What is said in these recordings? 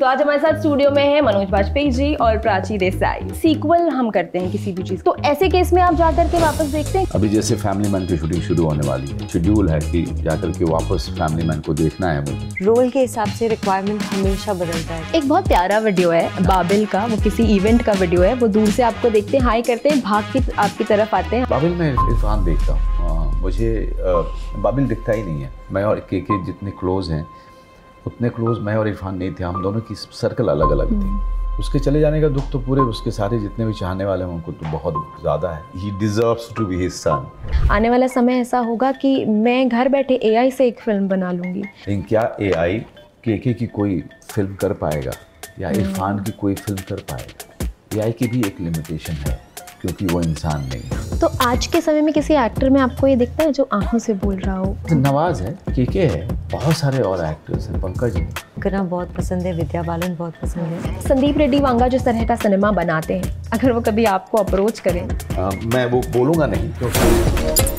तो आज हमारे साथ स्टूडियो में है मनोज वाजपेयी जी और प्राची देसाई सीक्वल हम करते हैं किसी भी चीज तो ऐसे केस में आप जाकर के वापस देखते हैं अभी जैसे फैमिली मैन की शूटिंग शुरू होने वाली है शेड्यूल है कि जाकर के वापस फैमिली मैन को देखना है मुझे रोल के हिसाब से रिक्वायरमेंट हमेशा बदलता है एक बहुत प्यारा वीडियो है बाबिल का वो किसी इवेंट का वीडियो है वो दूर से आपको देखते हाई करते हैं भाग के आपकी तरफ आते हैं बाबिल में इरफान देखता हूँ हाँ, मुझे बाबिल दिखता ही नहीं है मैं और के के जितने क्लोज हैं उतने क्लोज मैं और इरफान नहीं थे हम दोनों की सर्कल अलग अलग थी उसके चले जाने का दुख तो पूरे उसके सारे जितने भी चाहने वाले हैं उनको तो बहुत ज़्यादा है ही deserves to be his son आने वाला समय ऐसा होगा कि मैं घर बैठे एआई से एक फिल्म बना लूंगी लेकिन क्या एआई केके की कोई फिल्म कर पाएगा या इरफान की कोई फिल्म कर पाएगा एआई की भी एक लिमिटेशन है क्योंकि वो इंसान नहीं तो आज के समय में किसी एक्टर में आपको ये दिखता है जो आंखों से बोल रहा हो तो नवाज है के के है बहुत सारे और एक्टर्स हैं पंकज है करना बहुत पसंद है विद्या बालन बहुत पसंद है संदीप रेड्डी वांगा जिस तरह का सिनेमा बनाते हैं अगर वो कभी आपको अप्रोच करें आ, हाँ, मैं वो बोलूँगा नहीं क्योंकि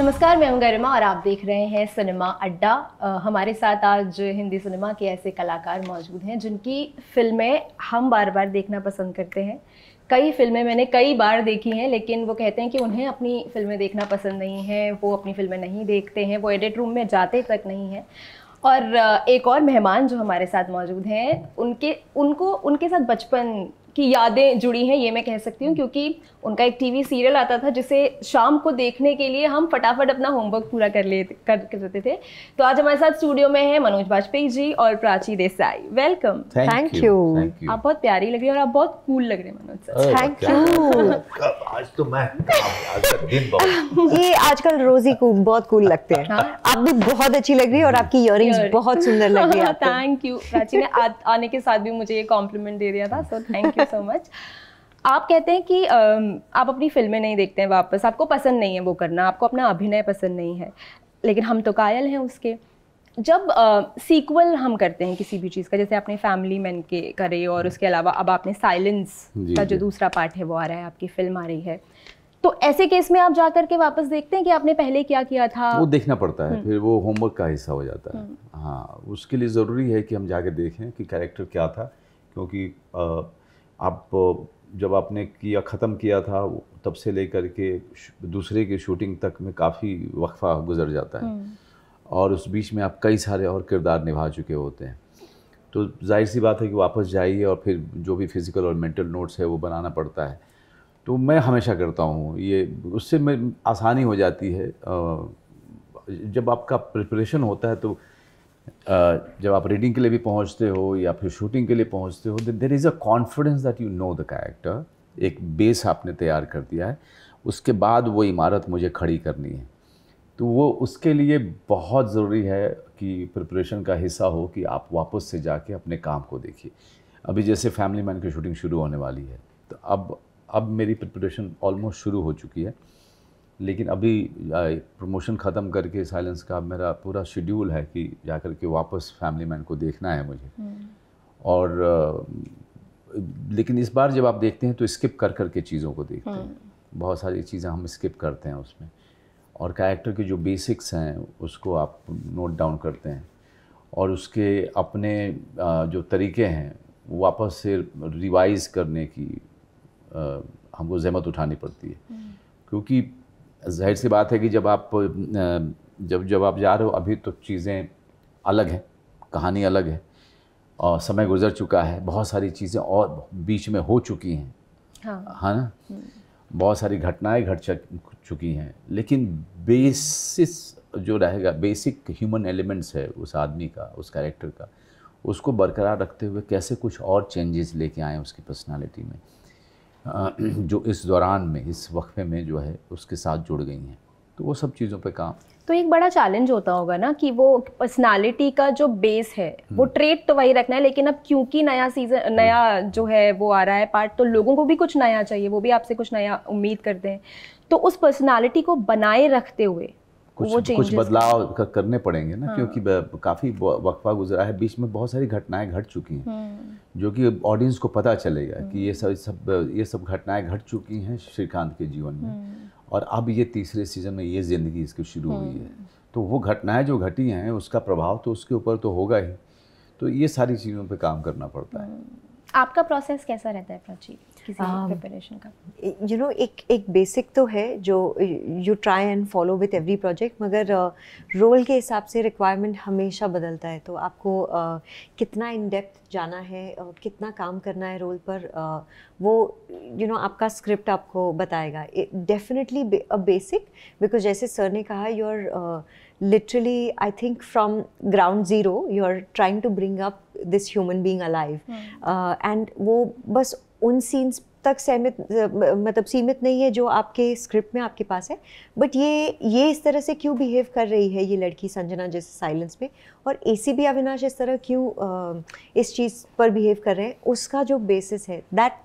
नमस्कार मैं हूं गरिमा और आप देख रहे हैं सिनेमा अड्डा आ, हमारे साथ आज हिंदी सिनेमा के ऐसे कलाकार मौजूद हैं जिनकी फिल्में हम बार बार देखना पसंद करते हैं कई फिल्में मैंने कई बार देखी हैं लेकिन वो कहते हैं कि उन्हें अपनी फिल्में देखना पसंद नहीं है वो अपनी फिल्में नहीं देखते हैं वो एडिट रूम में जाते तक नहीं हैं और एक और मेहमान जो हमारे साथ मौजूद हैं उनके उनको उनके साथ बचपन की यादें जुड़ी हैं ये मैं कह सकती हूँ क्योंकि उनका एक टीवी सीरियल आता था जिसे शाम को देखने के लिए हम फटाफट अपना होमवर्क पूरा कर ले कर देते थे तो आज हमारे साथ स्टूडियो में है मनोज वाजपेयी जी और Prachi Desai welcome thank you आप बहुत प्यारी लग रही है और आप बहुत कूल लग रहे हैं मनोज सर थैंक यू आज तो मैं तो ये आजकल रोजी को बहुत कूल लगते हैं हाँ। आप भी बहुत अच्छी लग रही है और आपकी इयर बहुत सुंदर लग रही है थैंक यू प्राची ने आने के साथ भी मुझे ये कॉम्प्लीमेंट दे दिया था so thank you so much आप कहते हैं कि आप अपनी फिल्में नहीं देखते हैं वापस आपको पसंद नहीं है वो करना आपको अपना अभिनय पसंद नहीं है लेकिन हम तो कायल हैं उसके जब सीक्वल हम करते हैं किसी भी चीज़ का जैसे आपने फैमिली मैन के करे और उसके अलावा अब आपने साइलेंस का जो दूसरा पार्ट है वो आ रहा है आपकी फिल्म आ रही है तो ऐसे केस में आप जा करके वापस देखते हैं कि आपने पहले क्या किया था वो देखना पड़ता है हम्म। फिर वो होमवर्क का हिस्सा हो जाता है हम्म। हाँ उसके लिए ज़रूरी है कि हम जाके देखें कि कैरेक्टर क्या था क्योंकि आप जब आपने किया ख़त्म किया था तब से लेकर के दूसरे के शूटिंग तक में काफ़ी वक्फा गुजर जाता है हम्म। और उस बीच में आप कई सारे और किरदार निभा चुके होते हैं तो जाहिर सी बात है कि वापस जाइए और फिर जो भी फिज़िकल और मेंटल नोट्स है वो बनाना पड़ता है तो मैं हमेशा करता हूँ ये उससे मैं आसानी हो जाती है जब आपका प्रिपरेशन होता है तो जब आप रीडिंग के लिए भी पहुंचते हो या फिर शूटिंग के लिए पहुंचते हो there is a confidence that you know the character एक बेस आपने तैयार कर दिया है उसके बाद वो इमारत मुझे खड़ी करनी है तो वो उसके लिए बहुत ज़रूरी है कि प्रिपरेशन का हिस्सा हो कि आप वापस से जाके अपने काम को देखिए अभी जैसे फैमिली मैन की शूटिंग शुरू होने वाली है तो अब अब मेरी प्रिपरेशन ऑलमोस्ट शुरू हो चुकी है लेकिन अभी प्रमोशन ख़त्म करके साइलेंस का मेरा पूरा शेड्यूल है कि जा कर के वापस फैमिली मैन को देखना है मुझे हम्म। और लेकिन इस बार जब आप देखते हैं तो स्किप कर कर के चीज़ों को देखते हैं हम्म। बहुत सारी चीज़ें हम स्किप करते हैं उसमें और कैरेक्टर के जो बेसिक्स हैं उसको आप नोट डाउन करते हैं और उसके अपने जो तरीके हैं वापस से रिवाइज करने की हमको जहमत उठानी पड़ती है हम्म। क्योंकि जाहिर सी बात है कि जब आप जब जब आप जा रहे हो अभी तो चीज़ें अलग हैं कहानी अलग है और समय गुजर चुका है बहुत सारी चीज़ें और बीच में हो चुकी हैं हाँ, हाँ ना हम्म। बहुत सारी घटनाएं घट चुकी हैं लेकिन बेसिस जो रहेगा बेसिक ह्यूमन एलिमेंट्स है उस आदमी का उस कैरेक्टर का उसको बरकरार रखते हुए कैसे कुछ और चेंजेस लेके आए उसकी पर्सनालिटी में जो इस दौरान में इस वक्फे में जो है उसके साथ जुड़ गई हैं तो वो सब चीज़ों पे काम तो एक बड़ा चैलेंज होता होगा ना कि वो पर्सनालिटी का जो बेस है वो ट्रेड हम्म। तो वही रखना है लेकिन अब क्योंकि नया सीजन हम्म। नया जो है वो आ रहा है पार्ट तो लोगों को भी कुछ नया चाहिए वो भी आपसे कुछ नया उम्मीद करते हैं तो उस पर्सनालिटी को बनाए रखते हुए कुछ कुछ बदलाव करने पड़ेंगे ना हाँ। क्योंकि काफ़ी वक्फा गुजरा है बीच में बहुत सारी घटनाएं घट चुकी हैं हम्म। जो कि ऑडियंस को पता चलेगा हम्म। कि ये सब सब ये सब घटनाएं घट चुकी हैं श्रीकांत के जीवन में हम्म। और अब ये तीसरे सीजन में ये ज़िंदगी इसकी शुरू हुई है तो वो घटनाएं जो घटी हैं उसका प्रभाव तो उसके ऊपर तो होगा ही तो ये सारी चीज़ों पर काम करना पड़ता है आपका प्रोसेस कैसा रहता है प्राची किसी यू नो um, एक एक बेसिक तो है जो you try and follow with every project मगर रोल uh, के हिसाब से रिक्वायरमेंट हमेशा बदलता है तो आपको uh, कितना इन डेप्थ जाना है और कितना काम करना है रोल पर uh, वो यू you नो know, आपका स्क्रिप्ट आपको बताएगा डेफिनेटली अ बेसिक बिकॉज जैसे सर ने कहा your literally i think from ground zero zero trying to bring up this human being alive being hmm. uh, and wo bas उन scenes तक सहमित मतलब सीमित नहीं है जो आपके स्क्रिप्ट में आपके पास है बट ये ये इस तरह से क्यों बिहेव कर रही है ये लड़की संजना जैसे साइलेंस में और ए सी बी अविनाश इस तरह क्यों इस चीज़ पर बिहेव कर रहे हैं उसका जो बेसिस है that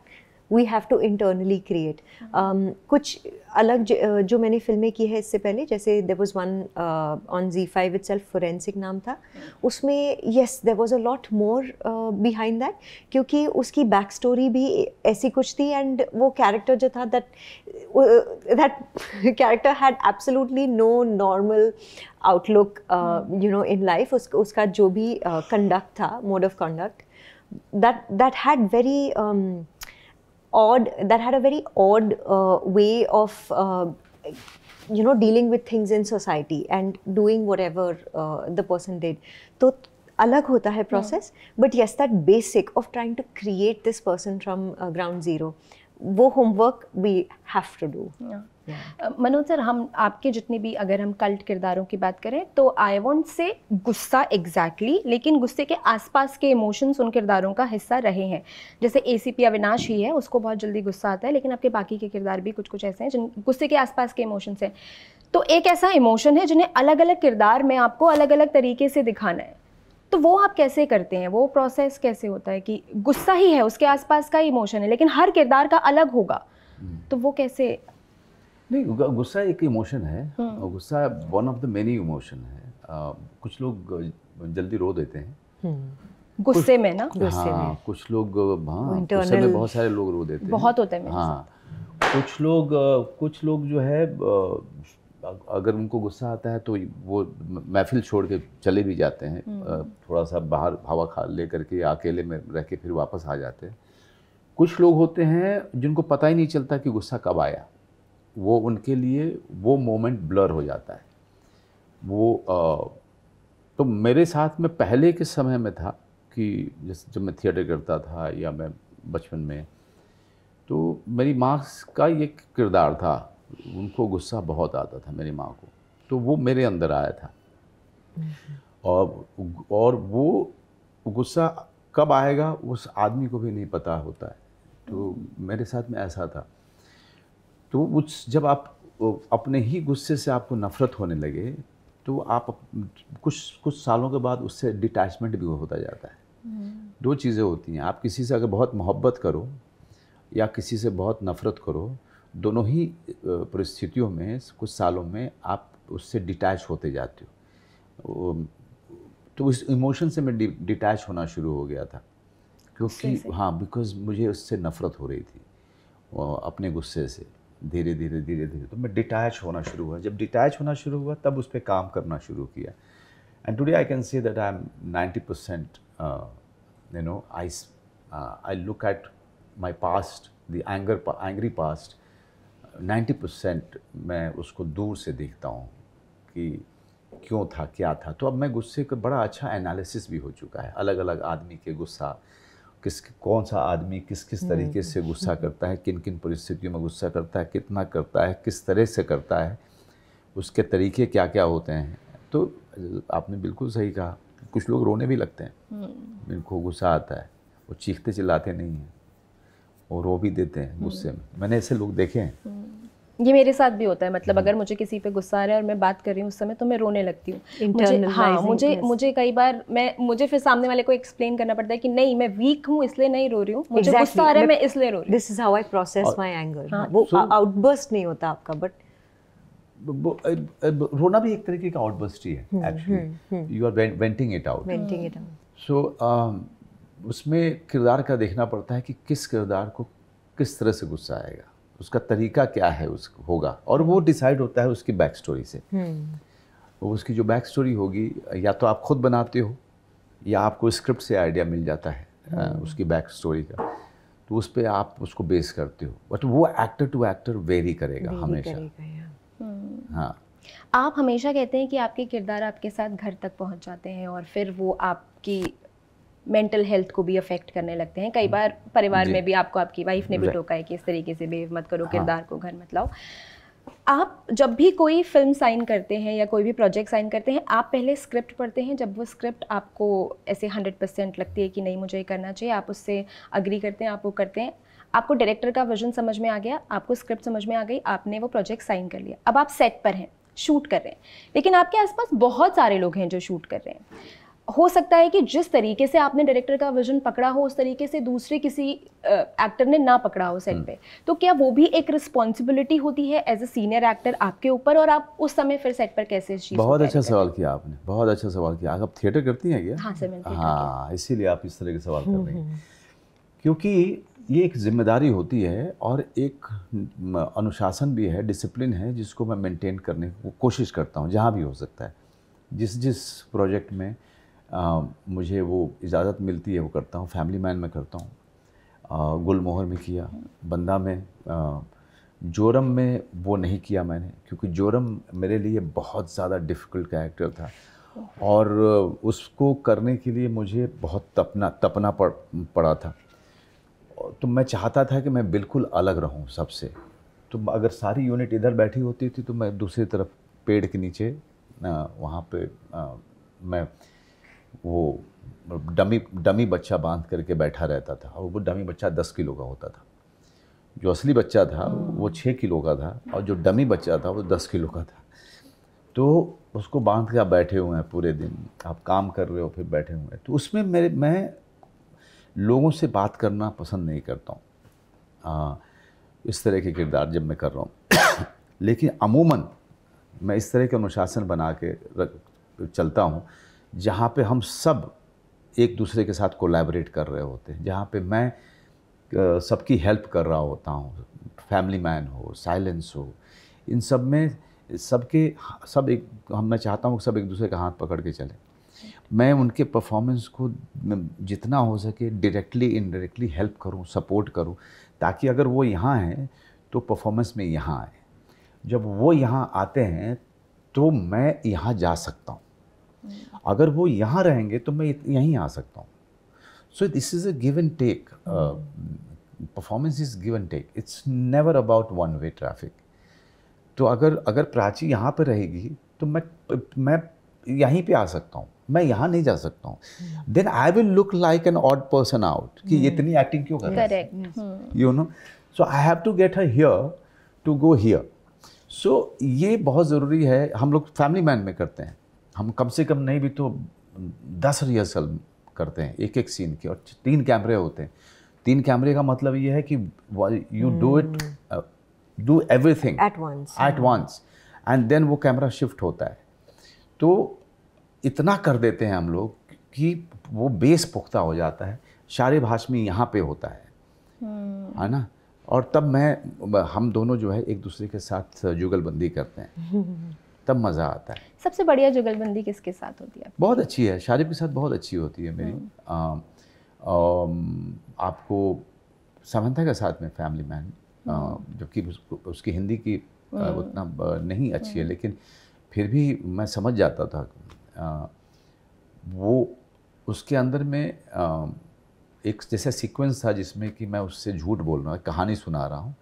we have to internally create कुछ अलग ज, जो मैंने फिल्में की है इससे पहले जैसे there was one on Zee five itself forensic नाम था hmm. उसमें yes there was a lot more behind that क्योंकि उसकी बैक स्टोरी भी ऐसी कुछ थी एंड वो कैरेक्टर जो था that that character had absolutely no normal outlook you know in life उस उसका जो भी कंडक्ट uh, था mode of conduct that that had very odd that had a very odd uh, way of uh, you know dealing with things in society and doing whatever uh, the person did so alag hota hai process but yes that basic of trying to create this person from ground zero wo homework we have to do Manoj sir uh, हम आपके जितने भी अगर हम cult किरदारों की बात करें तो आई वॉन्ट से गुस्सा एग्जैक्टली exactly, लेकिन गुस्से के आसपास के इमोशंस उन किरदारों का हिस्सा रहे हैं जैसे ए सी पी अविनाश ही है उसको बहुत जल्दी गुस्सा आता है लेकिन आपके बाकी के किरदार भी कुछ कुछ ऐसे हैं जिन गुस्से के आसपास के इमोशंस हैं तो एक ऐसा इमोशन है जिन्हें अलग अलग किरदार में आपको अलग अलग तरीके से दिखाना है तो वो आप कैसे करते हैं वो प्रोसेस कैसे होता है कि गुस्सा ही है उसके आसपास का इमोशन है लेकिन हर किरदार का अलग होगा hmm. तो वो कैसे नहीं गुस्सा एक इमोशन है हाँ। गुस्सा one of the many emotion है आ, कुछ लोग जल्दी रो देते हैं हम्म। गुस्से में ना हाँ, गुस्से हाँ, में कुछ लोग हाँ गुस्से में बहुत सारे लोग रो देते बहुत होते हैं हाँ कुछ लोग कुछ लोग जो है अगर उनको गुस्सा आता है तो वो महफिल छोड़ के चले भी जाते हैं हम्म। थोड़ा सा बाहर हवा खा ले करके अकेले में रह के फिर वापस आ जाते हैं कुछ लोग होते हैं जिनको पता ही नहीं चलता कि गुस्सा कब आया वो उनके लिए वो मोमेंट ब्लर हो जाता है वो आ, तो मेरे साथ में पहले के समय में था कि जैसे जब मैं थिएटर करता था या मैं बचपन में तो मेरी माँ का ये किरदार था उनको गुस्सा बहुत आता था मेरी माँ को तो वो मेरे अंदर आया था हम्म। और और वो गुस्सा कब आएगा उस आदमी को भी नहीं पता होता है तो हम्म। मेरे साथ में ऐसा था तो उस जब आप अपने ही गुस्से से आपको नफरत होने लगे तो आप कुछ कुछ सालों के बाद उससे डिटैचमेंट भी होता जाता है हम्म। दो चीज़ें होती हैं आप किसी से अगर बहुत मोहब्बत करो या किसी से बहुत नफरत करो दोनों ही परिस्थितियों में कुछ सालों में आप उससे डिटैच होते जाते हो तो उस इमोशन से मैं डिटैच होना शुरू हो गया था क्योंकि हाँ बिकॉज़ मुझे उससे नफ़रत हो रही थी अपने गुस्से से धीरे धीरे धीरे धीरे तो मैं डिटैच होना शुरू हुआ जब डिटैच होना शुरू हुआ तब उस पर काम करना शुरू किया and today I can see that I am ninety percent you know I I look at my past the anger angry past ninety percent मैं उसको दूर से देखता हूँ कि क्यों था क्या था तो अब मैं गुस्से का बड़ा अच्छा एनालिसिस भी हो चुका है अलग अलग आदमी के गुस्सा किस कौन सा आदमी किस किस तरीके हम्म। से गुस्सा करता है किन किन परिस्थितियों में गुस्सा करता है कितना करता है किस तरह से करता है उसके तरीके क्या क्या होते हैं तो आपने बिल्कुल सही कहा कुछ लोग रोने भी लगते हैं जिनको हम्म। गुस्सा आता है वो चीखते चिल्लाते नहीं हैं वो रो भी देते हैं गुस्से हम्म। में मैंने ऐसे लोग देखे हैं ये मेरे साथ भी होता है मतलब हम्म। अगर मुझे किसी पे गुस्सा आ रहा है और मैं बात कर रही हूँ उस समय तो मैं रोने लगती हूँ मुझे हाँ मुझे मुझे कई बार मैं मुझे फिर सामने वाले को एक्सप्लेन करना पड़ता है कि नहीं मैं वीक हूँ इसलिए नहीं रो रही हूँ मुझे exactly. गुस्सा आ रहा है मैं इसलिए रो रही this is how I process my anger वो आउटबर्स्ट so, नहीं होता आपका बट रोना भी एक तरीके का आउटबर्स्ट ही है actually you are venting it out venting it out so उसमें किरदार का देखना पड़ता है कि किस किरदार को किस तरह से गुस्सा आएगा उसका तरीका क्या है उस होगा और वो डिसाइड होता है उसकी बैक स्टोरी से हम्म। उसकी जो बैक स्टोरी होगी या तो आप खुद बनाते हो या आपको स्क्रिप्ट से आइडिया मिल जाता है हम्म। उसकी बैक स्टोरी का तो उस पर आप उसको बेस करते हो बट वो एक्टर टू एक्टर वेरी करेगा हमेशा हम्म। हाँ आप हमेशा कहते हैं कि आपके किरदार आपके साथ घर तक पहुंच जाते हैं और फिर वो आपकी मेंटल हेल्थ को भी अफेक्ट करने लगते हैं कई हम्म। बार परिवार में भी आपको आपकी वाइफ ने भी टोका है कि इस तरीके से बिहेव मत करो हाँ। किरदार को घर मत लाओ आप जब भी कोई फिल्म साइन करते हैं या कोई भी प्रोजेक्ट साइन करते हैं आप पहले स्क्रिप्ट पढ़ते हैं जब वो स्क्रिप्ट आपको ऐसे हंड्रेड परसेंट लगती है कि नहीं मुझे ये करना चाहिए आप उससे अग्री करते हैं आप वो करते हैं आपको डायरेक्टर का विजन समझ में आ गया आपको स्क्रिप्ट समझ में आ गई आपने वो प्रोजेक्ट साइन कर लिया अब आप सेट पर हैं शूट कर रहे हैं लेकिन आपके आसपास बहुत सारे लोग हैं जो शूट कर रहे हैं हो सकता है कि जिस तरीके से आपने डायरेक्टर का विजन पकड़ा हो उस तरीके से दूसरे किसी एक्टर ने ना पकड़ा हो सेट हम्म। पे तो क्या वो भी एक रिस्पॉन्सिबिलिटी होती है एज ए सीनियर एक्टर आपके ऊपर और आप उस समय फिर सेट पर कैसे चीज़ बहुत अच्छा सवाल किया आपने बहुत अच्छा सवाल किया आप थिएटर करती हैं क्या हाँ सर हाँ इसीलिए आप इस तरह के सवाल कर हम्म, रहे हैं हम्म। क्योंकि ये एक जिम्मेदारी होती है और एक अनुशासन भी है डिसिप्लिन है जिसको मैं मेंटेन करने की कोशिश करता हूँ जहाँ भी हो सकता है जिस जिस प्रोजेक्ट में आ, मुझे वो इजाज़त मिलती है वो करता हूँ फैमिली मैन में करता हूँ गुल मोहर में किया बंदा में आ, जोरम में वो नहीं किया मैंने क्योंकि जोरम मेरे लिए बहुत ज़्यादा डिफ़िकल्ट कैरेक्टर था और उसको करने के लिए मुझे बहुत तपना तपना पड़ पड़ा था तो मैं चाहता था कि मैं बिल्कुल अलग रहूं सबसे तो अगर सारी यूनिट इधर बैठी होती थी तो मैं दूसरी तरफ पेड़ के नीचे वहाँ पे आ, मैं वो डमी डमी बच्चा बांध करके बैठा रहता था और वो डमी बच्चा दस किलो का होता था जो असली बच्चा था वो छः किलो का था और जो डमी बच्चा था वो दस किलो का था तो उसको बांध के आप बैठे हुए हैं पूरे दिन आप काम कर रहे हो फिर बैठे हुए हैं तो उसमें मेरे मैं लोगों से बात करना पसंद नहीं करता हूँ हाँ, इस तरह के किरदार जब मैं कर रहा हूँ लेकिन अमूमन मैं इस तरह के अनुशासन बना के रख चलता हूँ जहाँ पे हम सब एक दूसरे के साथ कोलैबोरेट कर रहे होते हैं जहाँ पे मैं सबकी हेल्प कर रहा होता हूँ फैमिली मैन हो साइलेंस हो इन सब में सबके सब एक हम मैं चाहता हूँ सब एक दूसरे का हाथ पकड़ के चले मैं उनके परफॉर्मेंस को जितना हो सके डायरेक्टली इनडायरेक्टली हेल्प करूँ सपोर्ट करूँ ताकि अगर वो यहाँ हैं तो परफॉर्मेंस में यहाँ आए जब वो यहाँ आते हैं तो मैं यहाँ जा सकता हूँ हम्म। अगर वो यहाँ रहेंगे तो मैं यहीं आ सकता हूँ so this is a give and take performance is give and take it's never about one way traffic तो अगर अगर प्राची यहाँ पर रहेगी तो मैं मैं यहीं पे आ सकता हूँ मैं यहाँ नहीं जा सकता हूँ then I will look like an odd person out कि ये हम्म। इतनी एक्टिंग क्यों कर रहे you know so I have to get here to go here so ये बहुत ज़रूरी है हम लोग फैमिली मैन में करते हैं हम कम से कम नहीं भी तो दस रिहर्सल करते हैं एक एक सीन के और तीन कैमरे होते हैं तीन कैमरे का मतलब ये है कि you do it do everything at once at once and then वो कैमरा hmm. uh, हाँ। शिफ्ट होता है तो इतना कर देते हैं हम लोग कि वो बेस पुख्ता हो जाता है शारे भाषमी यहाँ पे होता है है hmm. हाँ ना और तब मैं हम दोनों जो है एक दूसरे के साथ जुगलबंदी करते हैं तब मज़ा आता है सबसे बढ़िया जुगलबंदी किसके साथ होती है बहुत अच्छी है शारिफ के साथ बहुत अच्छी होती है मेरी आ, हम्म। आ, आपको समंथा के साथ में फैमिली मैन जबकि उस, उसकी हिंदी की हम्म। उतना नहीं अच्छी है हम्म। लेकिन फिर भी मैं समझ जाता था आ, वो उसके अंदर में आ, एक जैसा सीक्वेंस था जिसमें कि मैं उससे झूठ बोल रहा हूँ कहानी सुना रहा हूँ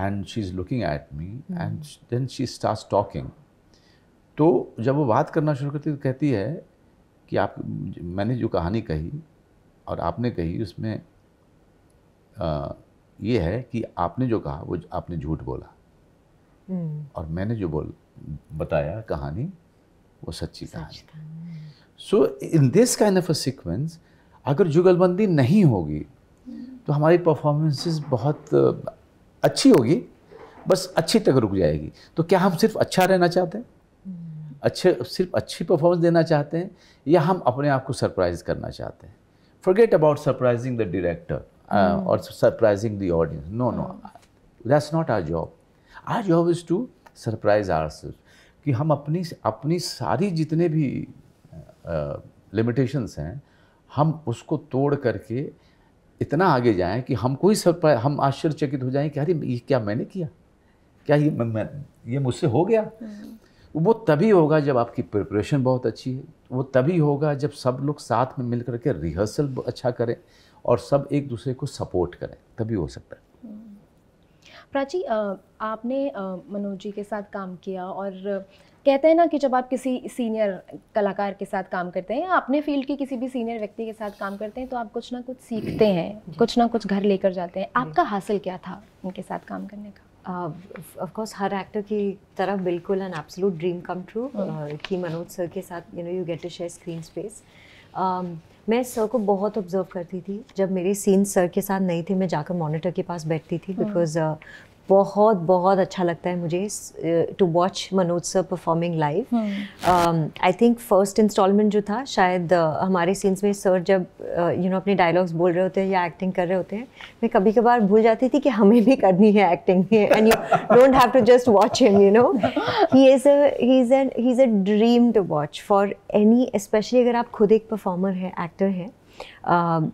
and she is looking at me and then she start talking तो जब वो बात करना शुरू करती तो कहती है कि आप मैंने जो कहानी कही और आपने कही उसमें आ, ये है कि आपने जो कहा वो आपने झूठ बोला हम्म। और मैंने जो बोल बताया कहानी वो सच्ची कहानी so in this kind of a sequence अगर जुगलबंदी नहीं होगी तो हमारी परफॉर्मेंसेस बहुत अच्छी होगी बस अच्छी तक रुक जाएगी तो क्या हम सिर्फ अच्छा रहना चाहते हैं अच्छे सिर्फ अच्छी परफॉर्मेंस देना चाहते हैं या हम अपने आप को सरप्राइज करना चाहते हैं forget about surprising the director और surprising the audience no no that's not our job our job is to surprise our कि हम अपनी अपनी सारी जितने भी लिमिटेशंस uh, हैं हम उसको तोड़ करके इतना आगे जाएं कि हमको ही सरप्राइज हम आश्चर्यचकित हो जाएं कि अरे ये क्या मैंने किया क्या ये मैं, मैं ये मुझसे हो गया hmm. वो तभी होगा जब आपकी प्रिपरेशन बहुत अच्छी है वो तभी होगा जब सब लोग साथ में मिल करके रिहर्सल अच्छा करें और सब एक दूसरे को सपोर्ट करें तभी हो सकता है प्राची आपने मनोज जी के साथ काम किया और कहते हैं ना कि जब आप किसी सीनियर कलाकार के साथ काम करते हैं या अपने फील्ड के किसी भी सीनियर व्यक्ति के साथ काम करते हैं तो आप कुछ ना कुछ सीखते हैं कुछ ना कुछ घर लेकर जाते हैं आपका हासिल क्या था उनके साथ काम करने का ऑफ uh, कोर्स हर एक्टर की तरफ बिल्कुल an absolute dream come true कि मनोज सर के साथ you know you get to share screen space मैं सर को बहुत ऑब्जर्व करती थी जब मेरे सीन सर के साथ नहीं थे मैं जाकर मॉनिटर के पास बैठती थी बिकॉज hmm. बहुत बहुत अच्छा लगता है मुझे to watch Manoj sir performing live I think first instalment जो था शायद uh, हमारे सीन्स में सर जब you uh, know you know, अपने डायलॉग्स बोल रहे होते हैं या एक्टिंग कर रहे होते हैं मैं कभी कभार भूल जाती थी कि हमें भी करनी है acting and you don't have to just watch him you know he is he an he is a dream to watch for any specially अगर आप खुद एक परफॉर्मर हैं एक्टर हैं um,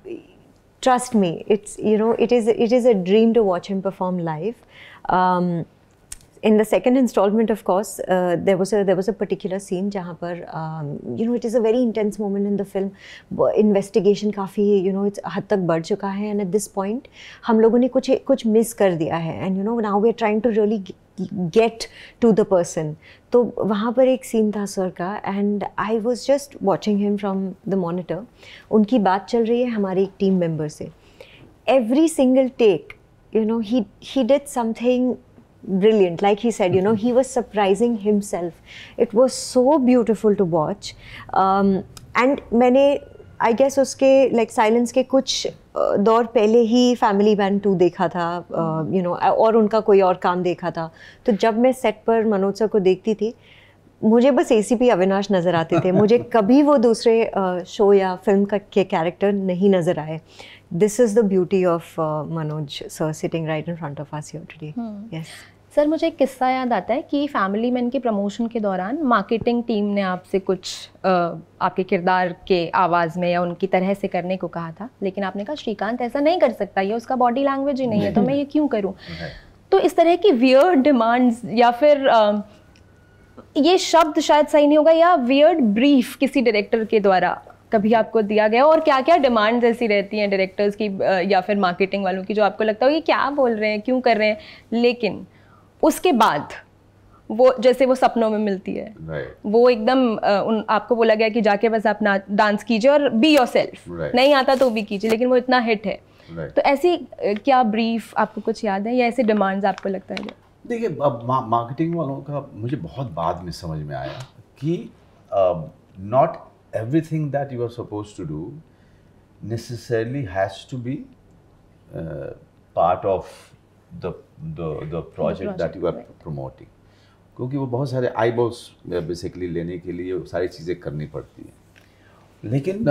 trust me, it's you know it is it is a dream to watch him perform live. Um, in the second installment, of course, uh, there was a there was a particular scene जहाँ पर um, you know it is a very intense moment in the film. Investigation काफ़ी you know it's हद तक बढ़ चुका है and at this point हम लोगों ने कुछ कुछ miss कर दिया है and you know now we are trying to really get to the person तो वहाँ पर एक सीन था सर का and I was just watching him from the monitor उनकी बात चल रही है हमारे एक टीम मेम्बर से every single take you know he he did something brilliant. Like he said, you know, he was surprising himself. It was so beautiful to watch. Um, and मैंने I guess उसके like like, silence के कुछ दौर पहले ही family band to देखा था you know और उनका कोई और काम देखा था तो जब मैं सेट पर मनोज सर को देखती थी मुझे बस ए सी पी अविनाश नज़र आते थे मुझे कभी वो दूसरे शो या फिल्म का के कैरेक्टर नहीं नज़र आए this is the beauty of Manoj sir sitting right in front of us your today yes sir मुझे एक किस्सा याद आता है कि फैमिली मैन के प्रमोशन के दौरान मार्केटिंग टीम ने आपसे कुछ आ, आपके किरदार के आवाज़ में या उनकी तरह से करने को कहा था लेकिन आपने कहा श्रीकांत ऐसा नहीं कर सकता ये उसका बॉडी लैंग्वेज ही नहीं है तो मैं ये क्यों करूँ तो इस तरह की वियर्ड डिमांड्स या फिर आ, ये शब्द शायद सही नहीं होगा या वियर्ड ब्रीफ किसी डायरेक्टर के द्वारा कभी आपको दिया गया और क्या क्या डिमांड ऐसी रहती हैं डायरेक्टर्स की या फिर मार्केटिंग वालों की जो आपको लगता हो कि क्या बोल रहे हैं क्यों कर रहे हैं लेकिन उसके बाद वो जैसे वो सपनों में मिलती है right. वो एकदम उन आपको बोला गया कि जाके बस आप ना डांस कीजिए और बी योर सेल्फ नहीं आता तो भी कीजिए लेकिन वो इतना हिट है right. तो ऐसी क्या ब्रीफ आपको कुछ याद है या ऐसे डिमांड्स आपको लगता है देखिए अब मा, मार्केटिंग वालों का मुझे बहुत बाद में समझ में आया कि not everything that you are suppose to do necessarily has to be part of the the the project that you are promoting क्योंकि वो बहुत सारे आई बॉल्स बेसिकली लेने के लिए सारी चीज़ें करनी पड़ती हैं लेकिन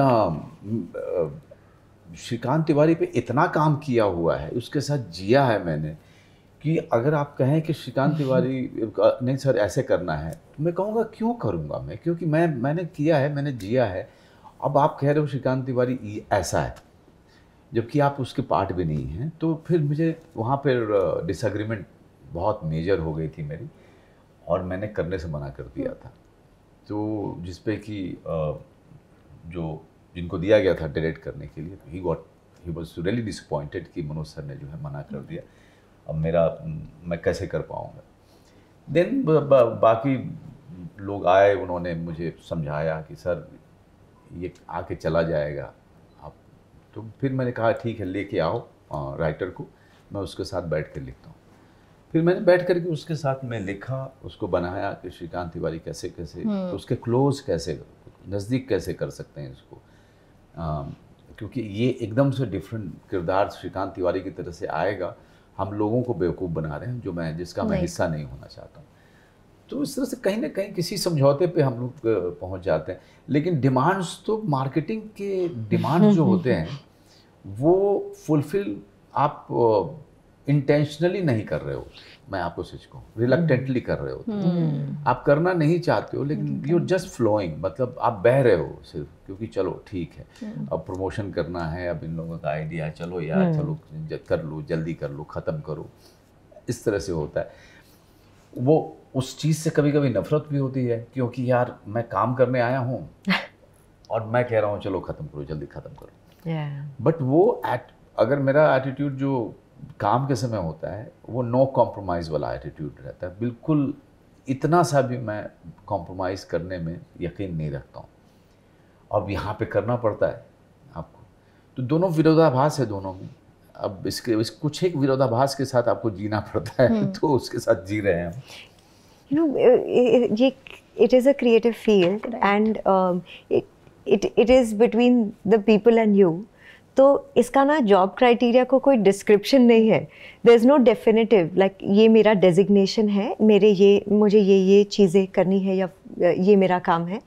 श्रीकांत तिवारी पे इतना काम किया हुआ है उसके साथ जिया है मैंने कि अगर आप कहें कि श्रीकांत तिवारी नहीं सर ऐसे करना है तो मैं कहूँगा क्यों करूँगा मैं क्योंकि मैं मैंने किया है मैंने जिया है अब आप कह रहे हो श्रीकांत तिवारी ऐसा है जबकि आप उसके पार्ट भी नहीं हैं तो फिर मुझे वहाँ पर डिसग्रीमेंट बहुत मेजर हो गई थी मेरी और मैंने करने से मना कर दिया था तो जिस पे कि जो जिनको दिया गया था डायरेक्ट करने के लिए he got he was really disappointed कि मनोज सर ने जो है मना कर दिया अब मेरा मैं कैसे कर पाऊँगा देन बाकी लोग आए उन्होंने मुझे समझाया कि सर ये आके चला जाएगा तो फिर मैंने कहा ठीक है लेके आओ आ, राइटर को मैं उसके साथ बैठ कर लिखता हूँ फिर मैंने बैठ करके उसके साथ मैं लिखा उसको बनाया कि श्रीकांत तिवारी कैसे कैसे हम्म। तो उसके क्लोज कैसे नज़दीक कैसे कर सकते हैं इसको आ, क्योंकि ये एकदम से डिफरेंट किरदार श्रीकांत तिवारी की तरह से आएगा हम लोगों को बेवकूफ़ बना रहे हैं जो मैं जिसका मैं हिस्सा नहीं होना चाहता हूँ तो इस तरह से कहीं ना कहीं किसी समझौते पे हम लोग पहुंच जाते हैं लेकिन डिमांड्स तो मार्केटिंग के डिमांड जो होते हैं वो फुलफिल आप इंटेंशनली नहीं कर रहे हो मैं आपको सच कहूँ रिलकटेंटली कर रहे हो हम्म। आप करना नहीं चाहते हो लेकिन यू आर जस्ट फ्लोइंग मतलब आप बह रहे हो सिर्फ क्योंकि चलो ठीक है हम्म। अब प्रमोशन करना है अब इन लोगों का आइडिया चलो यार हम्म। चलो कर लो जल्दी कर लो ख़त्म करो इस तरह से होता है वो उस चीज़ से कभी कभी नफरत भी होती है क्योंकि यार मैं काम करने आया हूँ और मैं कह रहा हूँ चलो ख़त्म करो जल्दी ख़त्म करो बट yeah. वो एट अगर मेरा एटीट्यूड जो काम के समय होता है वो नो कॉम्प्रोमाइज़ वाला एटीट्यूड रहता है बिल्कुल इतना सा भी मैं कॉम्प्रोमाइज़ करने में यकीन नहीं रखता हूँ अब यहाँ पे करना पड़ता है आपको तो दोनों विरोधाभास है दोनों में अब इसके इस कुछ एक विरोधाभास के साथ आपको जीना पड़ता है हम्म। तो उसके साथ जी रहे हैं you know, ये it is a creative field right. and um, it, it, it is between the people and you. तो इसका ना जॉब क्राइटेरिया को कोई डिस्क्रिप्शन नहीं है there is no definitive like ये मेरा डेजिग्नेशन है मेरे ये मुझे ये ये चीज़ें करनी है या ये मेरा काम है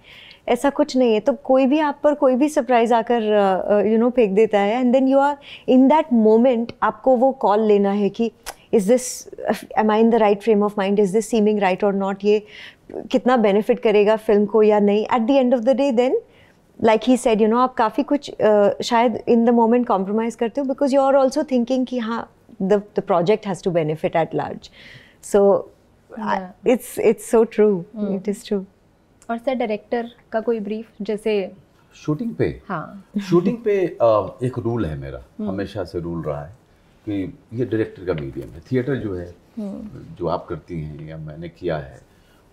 ऐसा कुछ नहीं है तो कोई भी आप पर कोई भी सरप्राइज आकर यू uh, नो uh, फेंक देता है and then you are in that moment आपको वो कॉल लेना है कि is this am I in the right frame of mind is this seeming right और नॉट ये कितना बेनिफिट करेगा फिल्म को या नहीं at the end of the day then like he said you know आप काफ़ी कुछ uh, शायद इन द मोमेंट कॉम्प्रोमाइज़ करते हो because you are also thinking कि हाँ the the project has to benefit at large so it's it's so true it is true और sir director का कोई ब्रीफ जैसे शूटिंग पे हाँ शूटिंग पे एक रूल है मेरा hmm. हमेशा से रूल रहा है कि ये डायरेक्टर का मीडियम है थिएटर जो है हम्म। जो आप करती हैं या मैंने किया है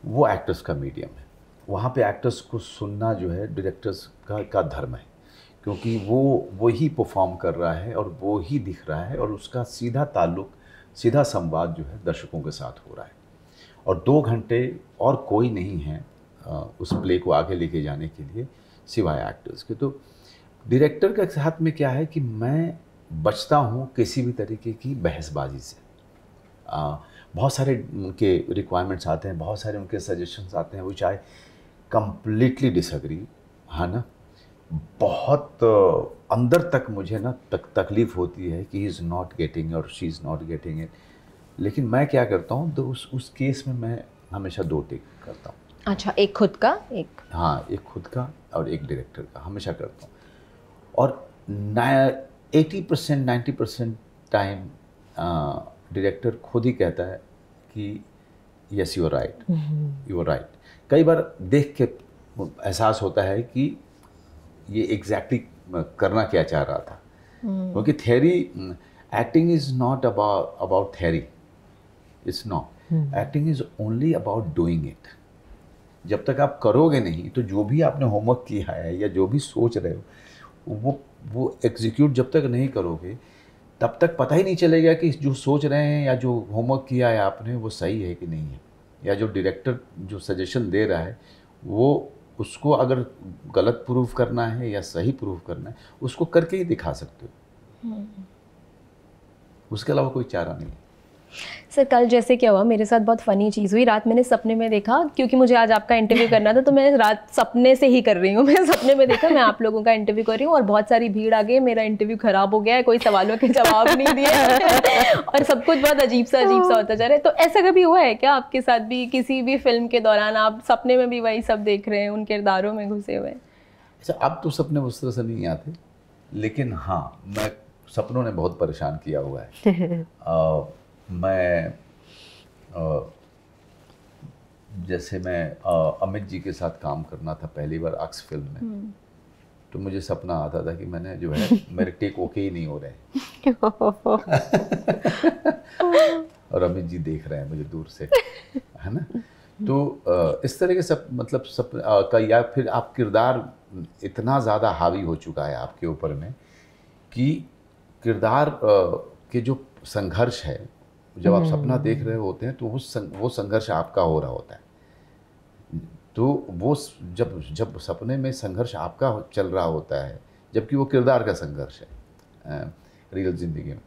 वो एक्टर्स का मीडियम है वहाँ पे एक्टर्स को सुनना जो है डायरेक्टर्स का का धर्म है क्योंकि वो वो ही परफॉर्म कर रहा है और वो ही दिख रहा है और उसका सीधा ताल्लुक सीधा संवाद जो है दर्शकों के साथ हो रहा है और दो घंटे और कोई नहीं है उस प्ले को आगे लेके जाने के लिए सिवाय एक्टर्स के तो डायरेक्टर के साथ में क्या है कि मैं बचता हूँ किसी भी तरीके की बहसबाजी से आ, बहुत सारे उनके रिक्वायरमेंट्स आते हैं बहुत सारे उनके सजेशंस आते हैं वो चाहे कम्प्लीटली डिसग्री है ना बहुत अंदर तक मुझे ना तक तकलीफ़ होती है कि ही इज़ नॉट गेटिंग और she is not getting it लेकिन मैं क्या करता हूँ तो उस उस केस में मैं हमेशा दो टेक करता हूँ अच्छा एक खुद का एक हाँ एक खुद का और एक डायरेक्टर का हमेशा करता हूँ और eighty percent ninety percent time director खुद ही कहता है कि yes you are right you are right कई बार देख के एहसास होता है कि ये एग्जैक्टली करना क्या चाह रहा था mm. क्योंकि theory acting is not about about theory it's not acting is only about doing it जब तक आप करोगे नहीं तो जो भी आपने होमवर्क किया है या जो भी सोच रहे हो वो वो एग्जीक्यूट जब तक नहीं करोगे तब तक पता ही नहीं चलेगा कि जो सोच रहे हैं या जो होमवर्क किया है आपने वो सही है कि नहीं है या जो डायरेक्टर जो सजेशन दे रहा है वो उसको अगर गलत प्रूफ करना है या सही प्रूफ करना है उसको करके ही दिखा सकते हो हम्म। उसके अलावा कोई चारा नहीं है सर कल जैसे क्या हुआ मेरे साथ बहुत फ़नी चीज़ हुई रात मैंने सपने में देखा क्योंकि मुझे आज आपका इंटरव्यू करना था तो मैं रात सपने से ही कर रही हूँ मैं सपने में देखा मैं आप लोगों का इंटरव्यू कर रही हूँ और बहुत सारी भीड़ आ गई मेरा इंटरव्यू ख़राब हो गया है कोई सवालों के जवाब नहीं दिए और सब कुछ बहुत अजीब सा अजीब सा होता जा रहा है तो ऐसा कभी हुआ है क्या आपके साथ भी किसी भी फिल्म के दौरान आप सपने में भी वही सब देख रहे हैं उन किरदारों में घुसे हुए अच्छा अब तो सपने उस तरह से नहीं आते लेकिन हाँ मैं सपनों ने बहुत परेशान किया हुआ है मैं जैसे मैं अमित जी के साथ काम करना था पहली बार अक्स फिल्म में हम्म। तो मुझे सपना आता था कि मैंने जो है मेरे टेक ओके ही नहीं हो रहे और अमित जी देख रहे हैं मुझे दूर से है ना तो इस तरह के सब मतलब सब का या फिर आप किरदार इतना ज़्यादा हावी हो चुका है आपके ऊपर में कि किरदार के जो संघर्ष है जब आप सपना हम्म। देख रहे होते हैं तो वो संग, वो संघर्ष आपका हो रहा होता है तो वो जब जब सपने में संघर्ष आपका चल रहा होता है जबकि वो किरदार का संघर्ष है रियल ज़िंदगी में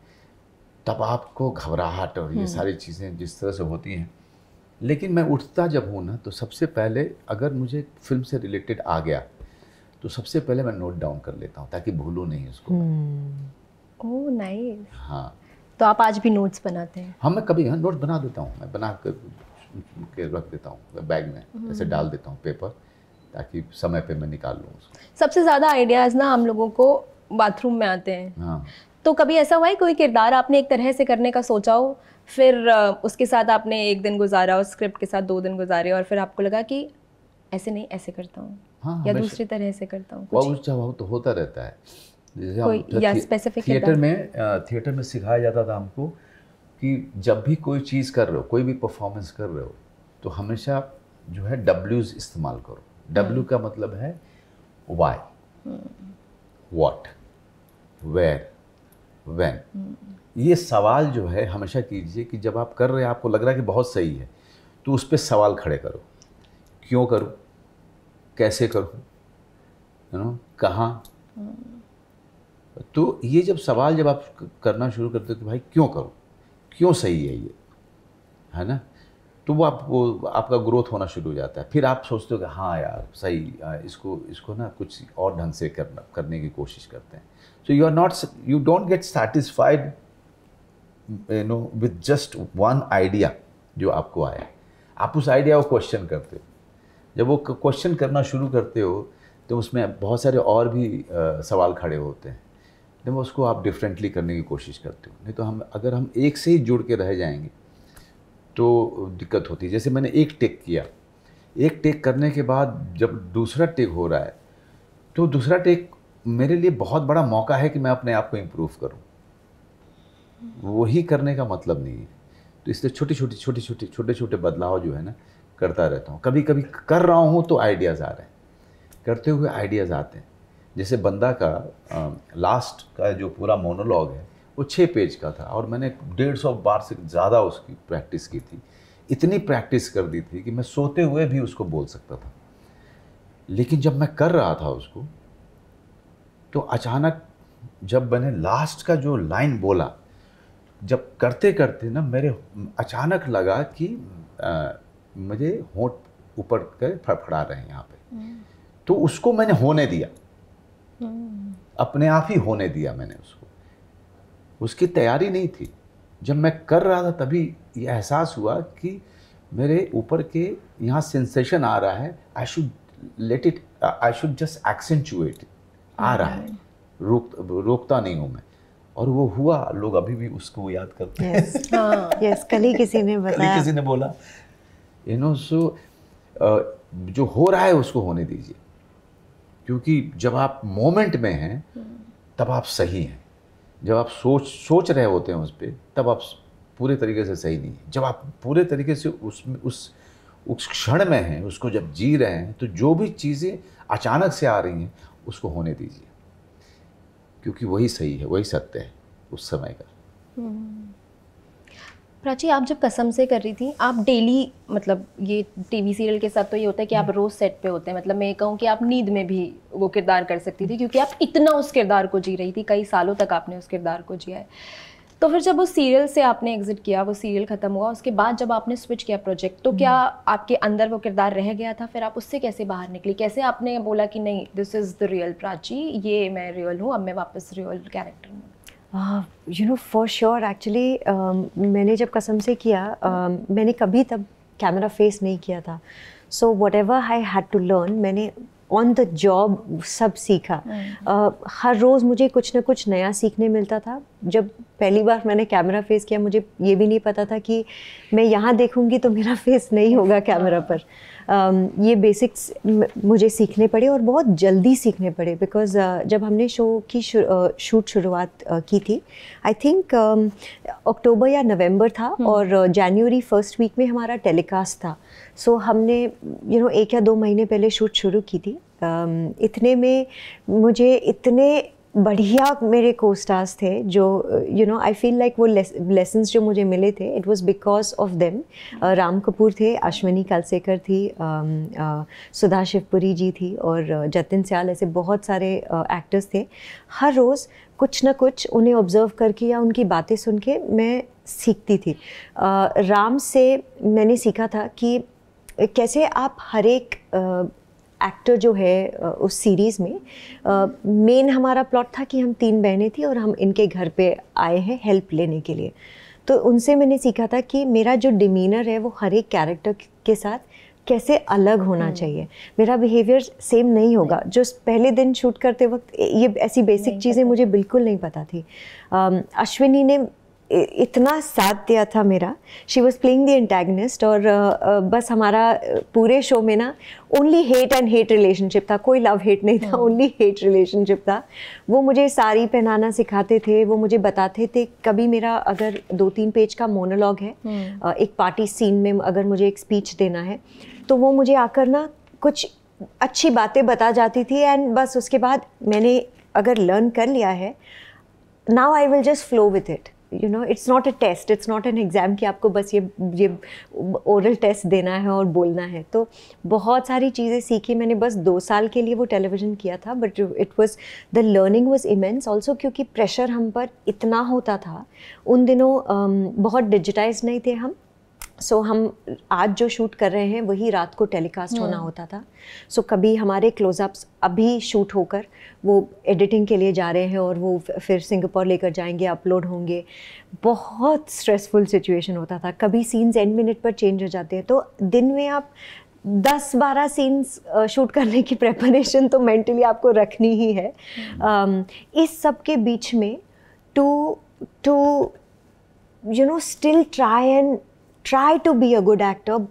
तब आपको घबराहट और ये हम्म। सारी चीज़ें जिस तरह से होती हैं लेकिन मैं उठता जब हूँ ना तो सबसे पहले अगर मुझे फिल्म से रिलेटेड आ गया तो सबसे पहले मैं नोट डाउन कर लेता हूँ ताकि भूलू नहीं उसको हम्म। ओह नाइस हाँ तो आप आज भी नोट्स बनाते हैं हाँ मैं कभी हाँ नोट बना देता हूँ मैं बना कर के रख देता हूँ बैग में हम्म। ऐसे डाल देता हूँ पेपर ताकि समय पे मैं निकाल लूँ सबसे ज़्यादा आइडियाज़ ना हम लोगों को बाथरूम में आते हैं हाँ। तो कभी ऐसा हुआ है कोई किरदार आपने एक तरह से करने का सोचा हो फिर उसके साथ आपने एक दिन गुजारा और स्क्रिप्ट के साथ दो दिन गुजारे और फिर आपको लगा कि ऐसे नहीं ऐसे करता हूँ हाँ, या दूसरी तरह से करता हूँ तो होता रहता है जैसे या स्पेसिफिक थिएटर में थिएटर में सिखाया जाता था हमको कि जब भी कोई चीज़ कर रहे हो कोई भी परफॉर्मेंस कर रहे हो तो हमेशा जो है डब्ल्यूज इस्तेमाल करो डब्ल्यू हम्म। का मतलब है वाई वॉट वेर वैन ये सवाल जो है हमेशा कीजिए कि जब आप कर रहे हैं आपको लग रहा है कि बहुत सही है तो उस पर सवाल खड़े करो क्यों करूँ कैसे करूँ यू नो कहाँ हम्म। तो ये जब सवाल जब आप करना शुरू करते हो कि भाई क्यों करो क्यों सही है ये है ना तो वो आपको आपका ग्रोथ होना शुरू हो जाता है फिर आप सोचते हो कि हाँ यार सही इसको इसको ना कुछ और ढंग से करना करने की कोशिश करते हैं so you are not you don't get satisfied you know with just one idea जो आपको आया आप उस आइडिया को क्वेश्चन करते हो जब वो क्वेश्चन करना शुरू करते हो तो उसमें बहुत सारे और भी आ, सवाल खड़े होते हैं मैं उसको आप डिफरेंटली करने की कोशिश करते हो नहीं तो हम अगर हम एक से ही जुड़ के रह जाएंगे तो दिक्कत होती है जैसे मैंने एक टेक किया एक टेक करने के बाद जब दूसरा टेक हो रहा है तो दूसरा टेक मेरे लिए बहुत बड़ा मौका है कि मैं अपने आप को इम्प्रूव करूँ वही करने का मतलब नहीं है तो इसलिए छोटी छोटी छोटी छोटी छोटे छोटे बदलाव जो है ना करता रहता हूँ कभी कभी कर रहा हूँ तो आइडियाज़ आ रहे हैं करते हुए आइडियाज़ आते हैं जैसे बंदा का आ, लास्ट का जो पूरा मोनोलॉग है वो छः पेज का था और मैंने डेढ़ सौ बार से ज़्यादा उसकी प्रैक्टिस की थी इतनी प्रैक्टिस कर दी थी कि मैं सोते हुए भी उसको बोल सकता था लेकिन जब मैं कर रहा था उसको तो अचानक जब मैंने लास्ट का जो लाइन बोला जब करते करते ना मेरे अचानक लगा कि आ, मुझे होठ ऊपर कर फड़फड़ा रहे हैं यहाँ पे हम्म। तो उसको मैंने होने दिया अपने आप ही होने दिया मैंने उसको उसकी तैयारी नहीं थी जब मैं कर रहा था तभी यह एहसास हुआ कि मेरे ऊपर के यहाँ सेंसेशन आ रहा है I should let it I should just accentuate आ रहा है रोक रोकता नहीं हूँ मैं और वो हुआ लोग अभी भी उसको याद करते हैं yes, हाँ। yes, कल ही किसी ने बताया किसी ने बोला यू नो सो जो हो रहा है उसको होने दीजिए क्योंकि जब आप मोमेंट में हैं तब आप सही हैं जब आप सोच सोच रहे होते हैं उस पर तब आप पूरे तरीके से सही नहीं जब आप पूरे तरीके से उस उस उस क्षण में हैं उसको जब जी रहे हैं तो जो भी चीज़ें अचानक से आ रही हैं उसको होने दीजिए क्योंकि वही सही है वही सत्य है उस समय का हम्म। प्राची आप जब कसम से कर रही थी आप डेली मतलब ये टीवी सीरियल के साथ तो ये होता है कि आप हम्म। रोज सेट पे होते हैं मतलब मैं कहूँ कि आप नींद में भी वो किरदार कर सकती थी क्योंकि आप इतना उस किरदार को जी रही थी कई सालों तक आपने उस किरदार को जिया है तो फिर जब उस सीरियल से आपने एग्जिट किया वो सीरियल ख़त्म हुआ उसके बाद जब आपने स्विच किया प्रोजेक्ट तो क्या हम्म। आपके अंदर वो किरदार रह गया था फिर आप उससे कैसे बाहर निकली कैसे आपने बोला कि नहीं this is the real Prachi ये मैं रियल हूँ अब मैं वापस रियल कैरेक्टर हूँ you know for sure actually मैंने जब कसम से किया uh, मैंने कभी तब कैमरा फेस नहीं किया था so whatever I had to learn मैंने ऑन द जॉब सब सीखा hmm. uh, हर रोज़ मुझे कुछ ना कुछ नया सीखने मिलता था जब पहली बार मैंने कैमरा फेस किया मुझे ये भी नहीं पता था कि मैं यहाँ देखूँगी तो मेरा फेस नहीं होगा कैमरा पर Um, ये बेसिक्स मुझे सीखने पड़े और बहुत जल्दी सीखने पड़े बिकॉज uh, जब हमने शो की शूट uh, शुरुआत uh, की थी आई थिंक अक्टूबर या नवंबर था हम्म। और जनवरी फर्स्ट वीक में हमारा टेलीकास्ट था सो so, हमने यू you नो know, एक या दो महीने पहले शूट शुरू की थी um, इतने में मुझे इतने बढ़िया मेरे को स्टार्स थे जो you know I feel like वो लेसन्स जो मुझे मिले थे it was because of them Ram Kapoor थे अश्विनी कालसेकर थी um, uh, सुधा शिवपुरी जी थी और uh, जतिन सयाल ऐसे बहुत सारे एक्टर्स uh, थे हर रोज़ कुछ ना कुछ उन्हें ऑब्ज़र्व करके या उनकी बातें सुन के मैं सीखती थी राम से मैंने सीखा था कि कैसे आप हर एक एक्टर जो है उस सीरीज़ में मेन हमारा प्लॉट था कि हम तीन बहनें थी और हम इनके घर पे आए हैं हेल्प लेने के लिए तो उनसे मैंने सीखा था कि मेरा जो डिमीनर है वो हर एक कैरेक्टर के साथ कैसे अलग होना हम्म। चाहिए मेरा बिहेवियर सेम नहीं होगा जो पहले दिन शूट करते वक्त ये ऐसी बेसिक चीज़ें मुझे बिल्कुल नहीं पता थी अश्विनी ने इतना साथ दिया था मेरा she was playing the antagonist और बस हमारा पूरे शो में ना only hate and hate relationship था कोई लव हेट नहीं था ओनली हेट रिलेशनशिप था वो मुझे साड़ी पहनाना सिखाते थे वो मुझे बताते थे कभी मेरा अगर दो तीन पेज का मोनोलॉग है हाँ। एक पार्टी सीन में अगर मुझे एक स्पीच देना है तो वो मुझे आकर ना कुछ अच्छी बातें बता जाती थी एंड बस उसके बाद मैंने अगर लर्न कर लिया है now I will just flow with it you know it's not a test it's not an exam कि आपको बस ये ये ओरल टेस्ट देना है और बोलना है तो बहुत सारी चीज़ें सीखी मैंने बस दो साल के लिए वो टेलीविज़न किया था but it was the learning was immense also क्योंकि प्रेशर हम पर इतना होता था उन दिनों um, बहुत डिजिटाइज नहीं थे हम सो हम आज जो शूट कर रहे हैं वही रात को टेलीकास्ट होना hmm. होता था सो कभी हमारे क्लोजअप्स अभी शूट होकर वो एडिटिंग के लिए जा रहे हैं और वो फिर सिंगापुर लेकर जाएंगे अपलोड होंगे बहुत स्ट्रेसफुल सिचुएशन होता था कभी सीन्स एंड मिनट पर चेंज हो जाते हैं तो दिन में आप दस बारह सीन्स शूट करने की प्रेपरेशन तो मेंटली आपको रखनी ही है hmm. इस सब के बीच में to to you know still try and try to be a good actor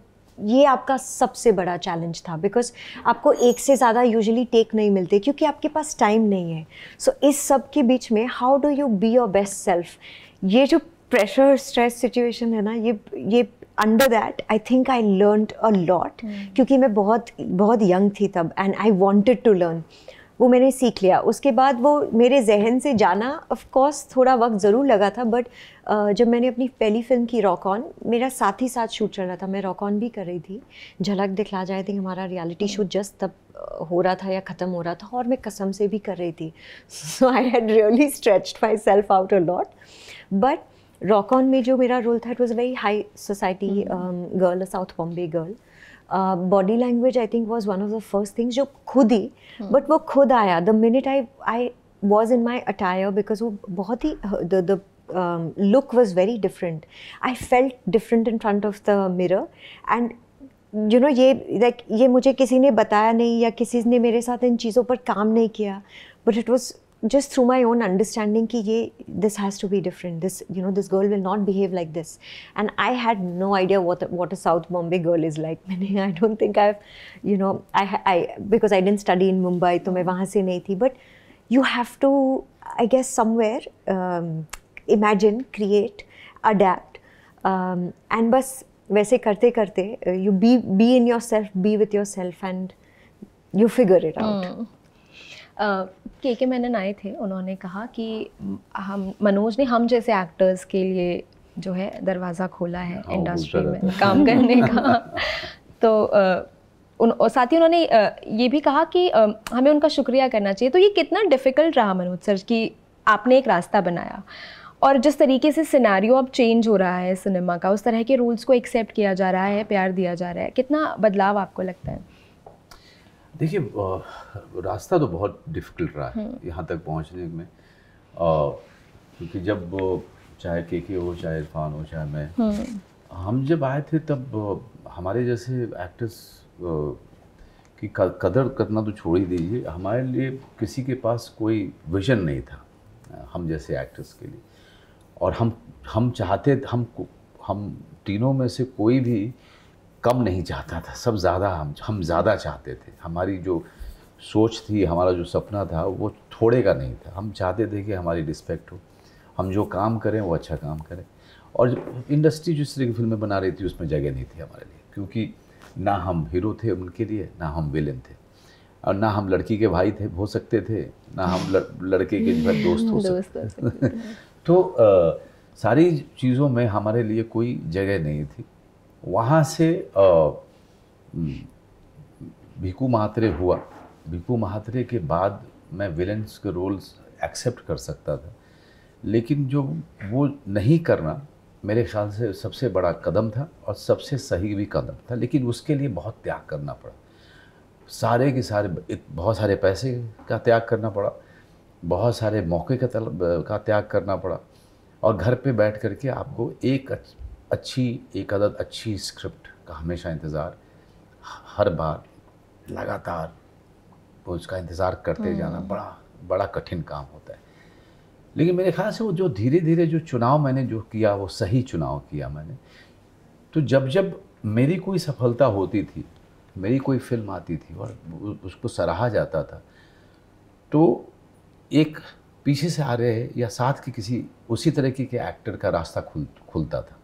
ये आपका सबसे बड़ा चैलेंज था बिकॉज आपको एक से ज़्यादा यूजुअली टेक नहीं मिलते क्योंकि आपके पास टाइम नहीं है सो so, इस सब के बीच में how do you be your best self ये जो प्रेशर स्ट्रेस सिचुएशन है ना ये ये under that I think I learn a lot क्योंकि मैं बहुत बहुत यंग थी तब and I wanted to learn वो मैंने सीख लिया उसके बाद वो मेरे जहन से जाना ऑफ कोर्स थोड़ा वक्त ज़रूर लगा था बट जब मैंने अपनी पहली फिल्म की रॉक ऑन मेरा साथ ही साथ शूट चल रहा था मैं रॉक ऑन भी कर रही थी झलक दिखला जाए थी तो हमारा रियलिटी शो जस्ट तब हो रहा था या ख़त्म हो रहा था और मैं कसम से भी कर रही थी so I had really stretched myself out a lot but Rock On में जो मेरा रोल था it was very high society girl south Bombay girl body language I think was one of the first things जो खुद ही बट hmm. वो खुद आया the minute I I was in my attire because वो बहुत ही the look was very different I felt different in front of the mirror and you know ये लाइक ये मुझे किसी ने बताया नहीं या किसी ने मेरे साथ इन चीज़ों पर काम नहीं किया but it was just through my own understanding ki ye, this has to be different. This, you know, this girl will not behave like this. And I had no idea what, what a South Bombay girl is like. I don't think I've, you know, I, I because I didn't study in Mumbai, to main But you have to, I guess, somewhere um, imagine, create, adapt. Um, and bas वैसे करते करते you be be in yourself be with yourself and you figure it out K K मैनन आए थे उन्होंने कहा कि हम मनोज ने हम जैसे एक्टर्स के लिए जो है दरवाज़ा खोला है इंडस्ट्री हाँ, में काम करने का तो उन और साथ ही उन्होंने ये भी कहा कि हमें उनका शुक्रिया करना चाहिए तो ये कितना डिफ़िकल्ट रहा मनोज सर कि आपने एक रास्ता बनाया और जिस तरीके से सिनारी अब चेंज हो रहा है सिनेमा का उस तरह के रूल्स को एक्सेप्ट किया जा रहा है प्यार दिया जा रहा है कितना बदलाव आपको लगता है देखिए रास्ता तो बहुत डिफ़िकल्ट रहा है हम्म। यहाँ तक पहुँचने में क्योंकि जब चाहे के के हो चाहे इरफान हो चाहे मैं हम्म। हम जब आए थे तब हमारे जैसे एक्टर्स की कदर करना तो छोड़ ही दीजिए हमारे लिए किसी के पास कोई विजन नहीं था हम जैसे एक्टर्स के लिए और हम हम चाहते हम हम तीनों में से कोई भी कम नहीं चाहता था सब ज़्यादा हम हम ज़्यादा चाहते थे हमारी जो सोच थी हमारा जो सपना था वो थोड़े का नहीं था हम चाहते थे कि हमारी रिस्पेक्ट हो हम जो काम करें वो अच्छा काम करें और इंडस्ट्री जिस तरह की फिल्में बना रही थी उसमें जगह नहीं थी हमारे लिए क्योंकि ना हम हीरो थे उनके लिए ना हम विलेन थे और ना हम लड़की के भाई थे हो सकते थे ना हम लड़के के दोस्त हो सकते तो आ, सारी चीज़ों में हमारे लिए कोई जगह नहीं थी वहाँ से भिकू महात्रे हुआ भिकू महात्रे के बाद मैं विलन्स के रोल्स एक्सेप्ट कर सकता था लेकिन जो वो नहीं करना मेरे ख्याल से सबसे बड़ा कदम था और सबसे सही भी कदम था लेकिन उसके लिए बहुत त्याग करना पड़ा सारे के सारे बहुत सारे पैसे का त्याग करना पड़ा बहुत सारे मौके का का त्याग करना पड़ा और घर पे बैठ करके आपको एक अच्छी एक आदत अच्छी स्क्रिप्ट का हमेशा इंतज़ार हर बार लगातार उसका इंतज़ार करते हम्म। जाना बड़ा बड़ा कठिन काम होता है लेकिन मेरे ख्याल से वो जो धीरे धीरे जो चुनाव मैंने जो किया वो सही चुनाव किया मैंने तो जब जब मेरी कोई सफलता होती थी मेरी कोई फिल्म आती थी और उसको सराहा जाता था तो एक पीछे से आ रहे या साथ के किसी उसी तरीके के एक्टर का रास्ता खुल खुलता था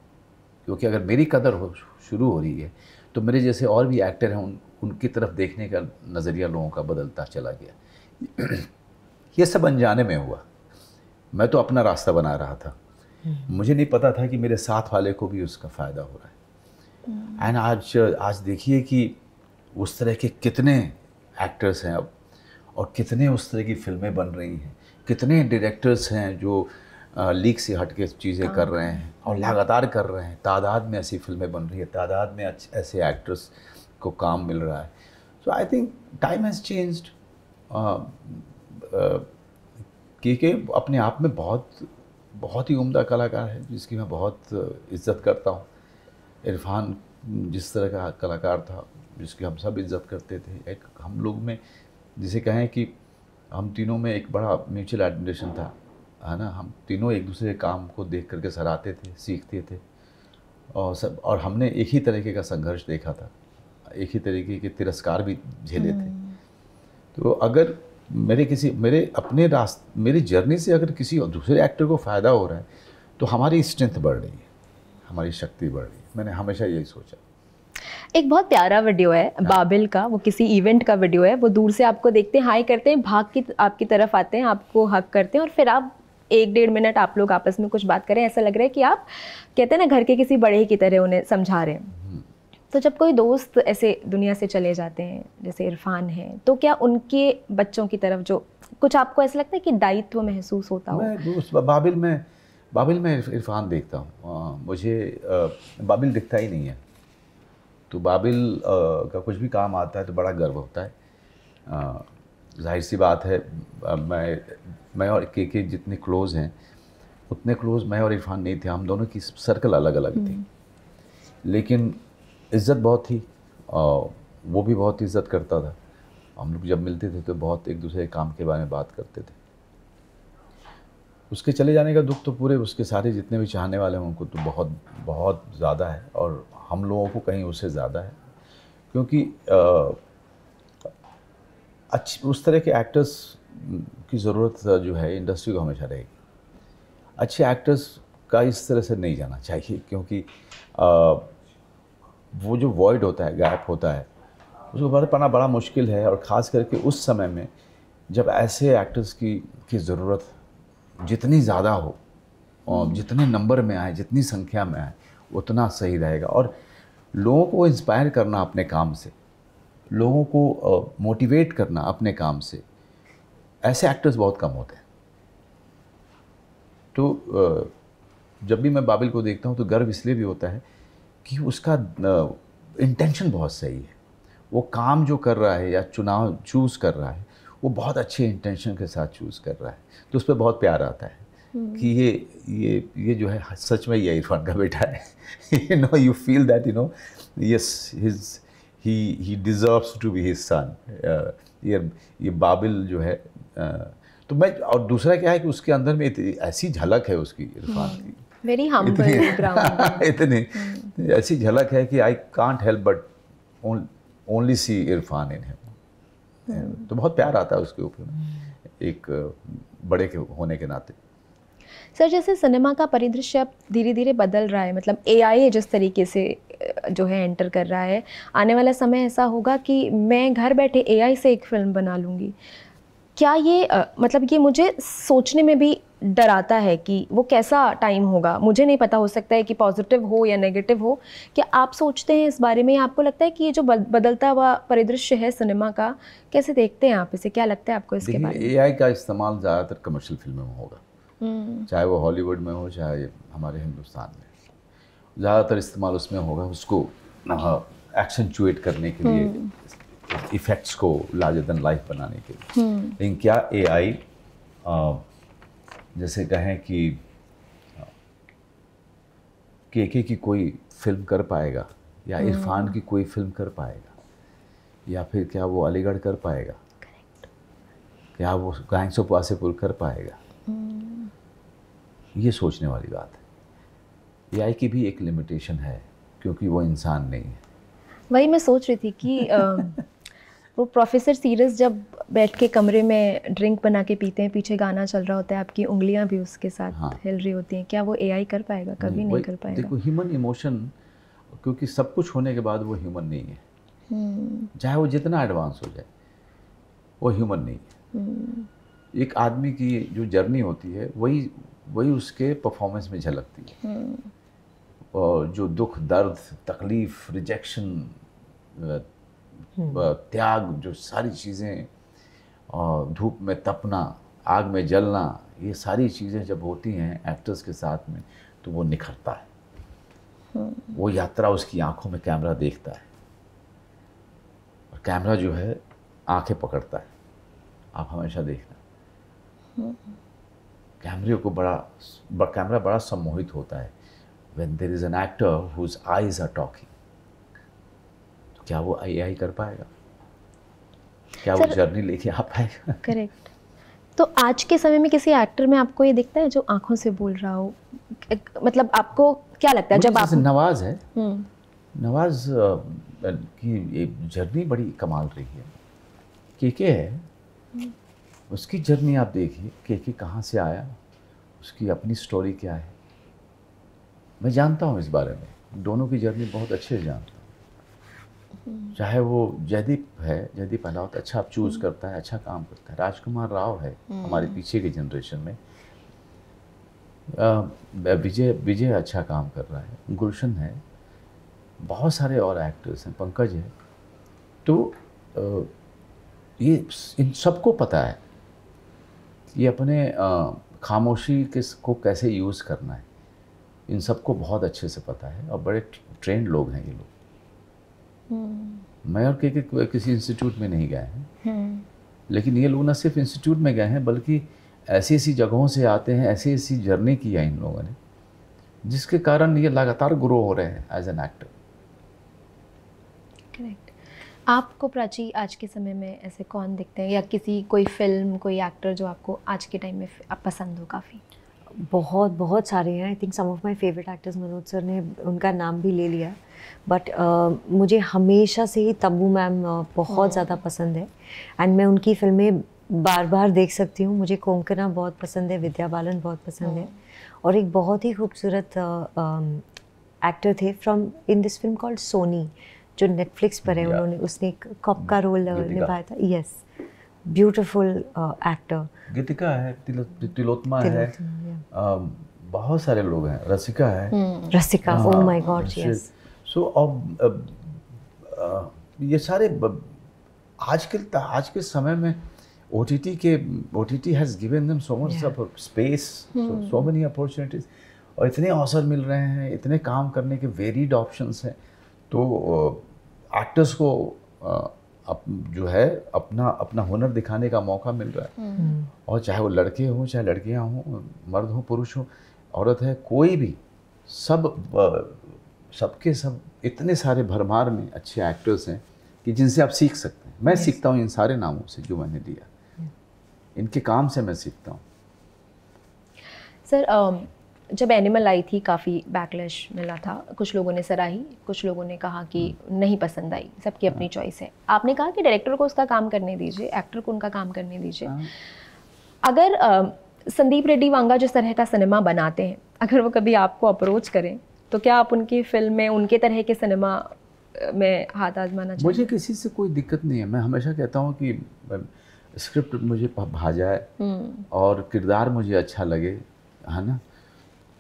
क्योंकि अगर मेरी कदर हो शुरू हो रही है तो मेरे जैसे और भी एक्टर हैं उन उनकी तरफ देखने का नज़रिया लोगों का बदलता चला गया ये सब अनजाने में हुआ मैं तो अपना रास्ता बना रहा था हम्म। मुझे नहीं पता था कि मेरे साथ वाले को भी उसका फ़ायदा हो रहा है एंड हम्म। आज आज देखिए कि उस तरह के कितने एक्टर्स हैं अब और कितने उस तरह की फिल्में बन रही हैं कितने डायरेक्टर्स हैं जो लीक से हट के चीज़ें कर हाँ। रहे हैं और लगातार कर रहे हैं तादाद में ऐसी फिल्में बन रही है तादाद में ऐसे एक्ट्रेस को काम मिल रहा है so I think time has change क्योंकि अपने आप में बहुत बहुत ही उम्दा कलाकार है जिसकी मैं बहुत इज्जत करता हूँ इरफान जिस तरह का कलाकार था जिसकी हम सब इज्जत करते थे एक हम लोग में जिसे कहें कि हम तीनों में एक बड़ा म्यूचुअल एडमिनेशन था है ना हम तीनों एक दूसरे के काम को देख करके सराहते थे सीखते थे और सब और हमने एक ही तरीके का संघर्ष देखा था एक ही तरीके के तिरस्कार भी झेले थे हम्म। तो अगर मेरे किसी मेरे अपने रास्ते मेरी जर्नी से अगर किसी दूसरे एक्टर को फ़ायदा हो रहा है तो हमारी स्ट्रेंथ बढ़ रही है हमारी शक्ति बढ़ रही है मैंने हमेशा यही सोचा एक बहुत प्यारा वीडियो है हाँ। बाबिल का वो किसी इवेंट का वीडियो है वो दूर से आपको देखते हैं हाई करते हैं भाग की आपकी तरफ आते हैं आपको हक करते हैं और फिर आप एक डेढ़ मिनट आप लोग आपस में कुछ बात करें ऐसा लग रहा है कि आप कहते हैं ना घर के किसी बड़े की तरह उन्हें समझा रहे हैं हम्म। तो जब कोई दोस्त ऐसे दुनिया से चले जाते हैं जैसे इरफान है तो क्या उनके बच्चों की तरफ जो कुछ आपको ऐसा लगता है कि दायित्व महसूस होता हो बाबिल में बाबिल में इरफान देखता हूँ मुझे बाबिल दिखता ही नहीं है तो बाबिल का कुछ भी काम आता है तो बड़ा गर्व होता है जाहिर सी बात है मैं मैं और के के जितने क्लोज हैं उतने क्लोज मैं और इरफान नहीं थे हम दोनों की सर्कल अलग अलग थी हम्म। लेकिन इज़्ज़त बहुत थी और वो भी बहुत इज़्ज़त करता था हम लोग जब मिलते थे तो बहुत एक दूसरे के काम के बारे में बात करते थे उसके चले जाने का दुख तो पूरे उसके सारे जितने भी चाहने वाले हैं उनको तो बहुत बहुत ज़्यादा है और हम लोगों को कहीं उससे ज़्यादा है क्योंकि अच्छी उस तरह के एक्टर्स की ज़रूरत जो है इंडस्ट्री को हमेशा रहेगी अच्छे एक्टर्स का इस तरह से नहीं जाना चाहिए क्योंकि आ, वो जो वॉइड होता है गैप होता है उसको भर पाना बड़ा मुश्किल है और ख़ास करके उस समय में जब ऐसे एक्टर्स की की ज़रूरत जितनी ज़्यादा हो और हम्म। जितने नंबर में आए जितनी संख्या में आए उतना सही रहेगा और लोगों को इंस्पायर करना अपने काम से लोगों को मोटिवेट करना अपने काम से ऐसे एक्टर्स बहुत कम होते हैं तो जब भी मैं बाबिल को देखता हूँ तो गर्व इसलिए भी होता है कि उसका इंटेंशन बहुत सही है वो काम जो कर रहा है या चुनाव चूज़ कर रहा है वो बहुत अच्छे इंटेंशन के साथ चूज़ कर रहा है तो उस पर बहुत प्यार आता है हम्म। कि ये ये ये जो है सच में ये इरफान का बेटा है you know you feel that you know yes his he he deserves to be his son ये ये बाबिल जो है तो मैं और दूसरा क्या है कि उसके अंदर में ऐसी झलक है उसकी इरफान की वेरी हम्बल इतनी हम्म। ऐसी झलक है कि I can't help but only C Irfan in him हम्म। तो बहुत प्यार आता है उसके ऊपर एक बड़े के होने के नाते सर जैसे सिनेमा का परिदृश्य अब धीरे धीरे बदल रहा है मतलब ए जिस तरीके से जो है एंटर कर रहा है आने वाला समय ऐसा होगा कि मैं घर बैठे ए से एक फ़िल्म बना लूँगी क्या ये आ, मतलब ये मुझे सोचने में भी डराता है कि वो कैसा टाइम होगा मुझे नहीं पता हो सकता है कि पॉजिटिव हो या नेगेटिव हो क्या आप सोचते हैं इस बारे में आपको लगता है कि ये जो बदलता हुआ परिदृश्य है सिनेमा का कैसे देखते हैं आप इसे क्या लगता है आपको इसके बारे में एआई का इस्तेमाल ज़्यादातर कमर्शियल फिल्मों में होगा हम्म। चाहे वो हॉलीवुड में हो चाहे हमारे हिंदुस्तान में ज़्यादातर इस्तेमाल उसमें होगा उसको एक्शन चुएट करने के लिए हम्म। इफ़ेक्ट्स को लार्जर देन लाइफ बनाने के लिए हम्म। लेकिन क्या ए आई जैसे कहें कि के के की कोई फिल्म कर पाएगा या हम्म। इरफान की कोई फिल्म कर पाएगा या फिर क्या वो अलीगढ़ कर पाएगा क्या वो गैंग्स ऑफ वासेपुर कर पाएगा हम्म। ये सोचने वाली बात है ए आई की भी एक लिमिटेशन है क्योंकि वो इंसान नहीं है वही मैं सोच रही थी कि वो प्रोफेसर सीरस जब बैठ के कमरे में ड्रिंक बना के पीते हैं पीछे गाना चल रहा होता है आपकी उंगलियां भी उसके साथ हाँ। हिल रही होती हैं क्या वो एआई कर पाएगा कभी नहीं, नहीं कर पाएगा देखो ह्यूमन इमोशन क्योंकि सब कुछ होने के बाद वो ह्यूमन नहीं है हम्म। चाहे वो जितना एडवांस हो जाए वो ह्यूमन नहीं है हम्म। एक आदमी की जो जर्नी होती है वही वही उसके परफॉर्मेंस में झलकती है हम्म। और जो दुख दर्द तकलीफ रिजेक्शन हम्म। त्याग जो सारी चीज़ें धूप में तपना आग में जलना ये सारी चीज़ें जब होती हैं एक्टर्स के साथ में तो वो निखरता है हम्म। वो यात्रा उसकी आंखों में कैमरा देखता है और कैमरा जो है आंखें पकड़ता है आप हमेशा देखना कैमरे हम्म। को बड़ा कैमरा बड़ा सम्मोहित होता है when there is an actor whose eyes are talking क्या वो आई कर पाएगा क्या वो जर्नी लेके आ पाएगा करेक्ट तो आज के समय में किसी एक्टर में आपको ये दिखता है जो आंखों से बोल रहा हो मतलब आपको क्या लगता है जब आप नवाज है हम्म। नवाज की ये जर्नी बड़ी कमाल रही है के के है हम्म। उसकी जर्नी आप देखिए के के कहाँ से आया उसकी अपनी स्टोरी क्या है मैं जानता हूँ इस बारे में दोनों की जर्नी बहुत अच्छे से जानता चाहे वो जयदीप है जयदीप अहलावत अच्छा आप चूज हम्म। करता है अच्छा काम करता है राजकुमार राव है हम्म। हमारे पीछे के जनरेशन में विजय विजय अच्छा काम कर रहा है गुलशन है बहुत सारे और एक्टर्स हैं पंकज है तो ये इन सबको पता है ये अपने खामोशी किस को कैसे यूज़ करना है इन सबको बहुत अच्छे से पता है और बड़े ट्रेंड लोग हैं ये लोग हम्म। मैं और के के किसी इंस्टीट्यूट में नहीं गए हैं हम्म। लेकिन ये लोग ना सिर्फ इंस्टीट्यूट में गए हैं बल्कि ऐसी ऐसी जगहों से आते हैं ऐसी ऐसी जर्नी की है इन लोगों ने जिसके कारण ये लगातार ग्रो हो रहे हैं एज एन एक्टर आपको प्राची आज के समय में ऐसे कौन दिखते हैं या किसी कोई फिल्म कोई एक्टर जो आपको आज के टाइम में पसंद हो काफ़ी बहुत बहुत सारे हैं I think some of my favourite actors Manoj sir ने उनका नाम भी ले लिया बट uh, मुझे हमेशा से ही तब्बू मैम बहुत hmm. ज़्यादा पसंद है एंड मैं उनकी फिल्में बार बार देख सकती हूँ मुझे कोंकणा बहुत पसंद है विद्या बालन बहुत पसंद है hmm. और एक बहुत ही खूबसूरत एक्टर थे from in this film called Soni जो नेटफ्लिक्स पर है उन्होंने उसने एक कप का hmm. रोल निभाया था यस ब्यूटिफुल एक्टर गीतिका है तिलोत्मा है बहुत सारे लोग हैं रसिका है hmm, Rasika oh my god yes so अब ये सारे आज के आज के समय में ओ टी टी के O T T has given them so much space so many opportunities और इतने अवसर मिल रहे हैं इतने काम करने के वेरीड ऑप्शंस हैं तो एक्टर्स को अप, जो है अपना अपना हुनर दिखाने का मौका मिल रहा है हम्म। हम्म। और चाहे वो लड़के हों चाहे लड़कियां हों मर्द हों पुरुष हों औरत है कोई भी सब सबके सब इतने सारे भरमार में अच्छे एक्टर्स हैं कि जिनसे आप सीख सकते हैं मैं सीखता हूँ इन सारे नामों से जो मैंने दिया इनके काम से मैं सीखता हूँ सर जब एनिमल आई थी काफ़ी बैकलैश मिला था कुछ लोगों ने सराही कुछ लोगों ने कहा कि नहीं पसंद आई सबकी अपनी चॉइस हाँ। है आपने कहा कि डायरेक्टर को उसका काम करने दीजिए एक्टर को उनका काम करने दीजिए हाँ। अगर संदीप रेड्डी वांगा जिस तरह का सिनेमा बनाते हैं अगर वो कभी आपको अप्रोच करें तो क्या आप उनकी फिल्म में उनके तरह के सिनेमा में हाथ आजमाना चाहिए मुझे किसी से कोई दिक्कत नहीं है मैं हमेशा कहता हूँ कि स्क्रिप्ट मुझे भा जाए हम्म। और किरदार मुझे अच्छा लगे है ना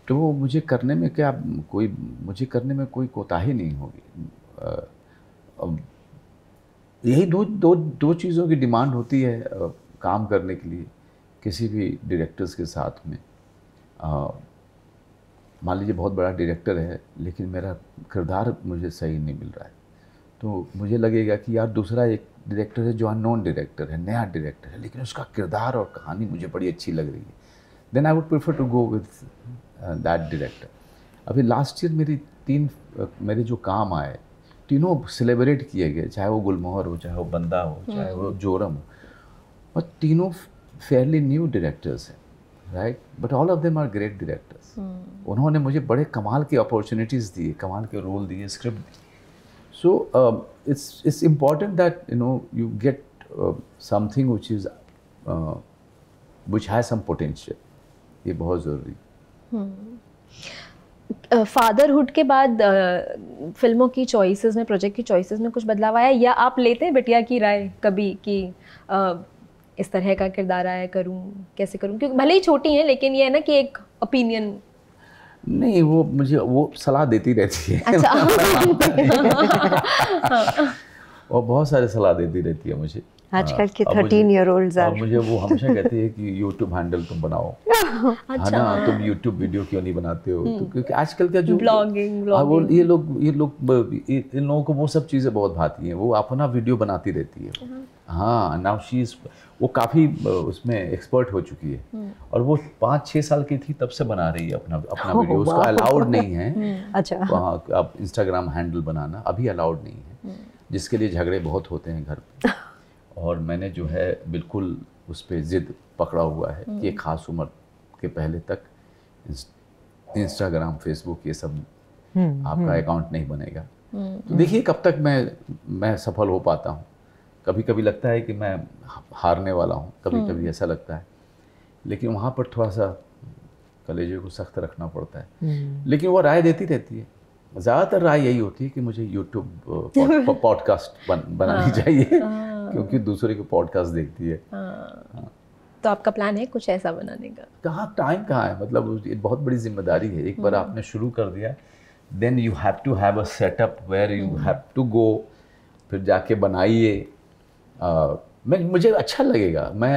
तो वो मुझे करने में क्या कोई मुझे करने में कोई कोताही नहीं होगी यही दो दो दो चीज़ों की डिमांड होती है आ, काम करने के लिए किसी भी डायरेक्टर्स के साथ में मान लीजिए बहुत बड़ा डायरेक्टर है लेकिन मेरा किरदार मुझे सही नहीं मिल रहा है तो मुझे लगेगा कि यार दूसरा एक डायरेक्टर है जो अननोन डायरेक्टर है नया डायरेक्टर है लेकिन उसका किरदार और कहानी मुझे बड़ी अच्छी लग रही है then I would prefer to go with that uh, director अभी लास्ट ईयर मेरी तीन uh, मेरे जो काम आए तीनों सेलिब्रेट किए गए चाहे वो गुलमोहर हो चाहे वो बंदा हो हम्म। चाहे वो जोरम हो और तीनों फेयरली न्यू डायरेक्टर्स हैं right but all of them are great directors उन्होंने मुझे बड़े कमाल की अपॉर्चुनिटीज़ दिए कमाल के रोल दिए स्क्रिप्ट दिए so it's it's important that you know you get something which is which has some potential ये बहुत ज़रूरी है फादरहुड हम्म। के बाद फिल्मों की चॉइसेस में प्रोजेक्ट की चॉइसेस में कुछ बदलाव आया या आप लेते हैं बिटिया की राय कभी कि इस तरह का किरदार आया करूं कैसे करूं क्योंकि भले ही छोटी हैं लेकिन ये है ना कि एक ओपिनियन नहीं वो मुझे वो सलाह देती रहती है अच्छा हाँ। और बहुत सारे सलाह देती रहती है मुझे आजकल हाँ, के थर्टीन ईयर ओल्ड और मुझे वो हमेशा कहती है कि यूट्यूब हैंडल तुम बनाओ अच्छा। है हाँ ना तुम यूट्यूब वीडियो क्यों नहीं बनाते हो हम्म। तो क्योंकि आजकल का जो ब्लॉगिंग हाँ, वो ये लोग ये लोग इन लोगों को वो सब चीज़ें बहुत भाती हैं वो अपना वीडियो बनाती रहती है हाँ नाउ शी इज़ वो काफ़ी उसमें एक्सपर्ट हो चुकी है हम्म। और वो पाँच छः साल की थी तब से बना रही है अपना अपना वीडियो उसको अलाउड नहीं है हम्म, अच्छा अब इंस्टाग्राम हैंडल बनाना अभी अलाउड नहीं है जिसके लिए झगड़े बहुत होते हैं घर पर और मैंने जो है बिल्कुल उस पर ज़िद पकड़ा हुआ है कि हम्म। ख़ास उम्र के पहले तक इंस्टाग्राम फेसबुक ये सब हम्म, आपका अकाउंट हम्म। नहीं बनेगा तो देखिए कब तक मैं मैं सफल हो पाता हूँ कभी कभी लगता है कि मैं हारने वाला हूँ कभी कभी ऐसा लगता है लेकिन वहाँ पर थोड़ा सा कलेजे को सख्त रखना पड़ता है लेकिन वो राय देती रहती है ज़्यादातर राय यही होती है कि मुझे यूट्यूब पॉडकास्ट uh, बन, बनानी हाँ, चाहिए हाँ। क्योंकि दूसरे को पॉडकास्ट देखती है हाँ। तो आपका प्लान है कुछ ऐसा बनाने का कहाँ टाइम कहाँ है मतलब एक बहुत बड़ी जिम्मेदारी है एक बार हम्म। आपने शुरू कर दिया then you have to have a setup where you have to go फिर जाके बनाइए uh, मैं मुझे अच्छा लगेगा मैं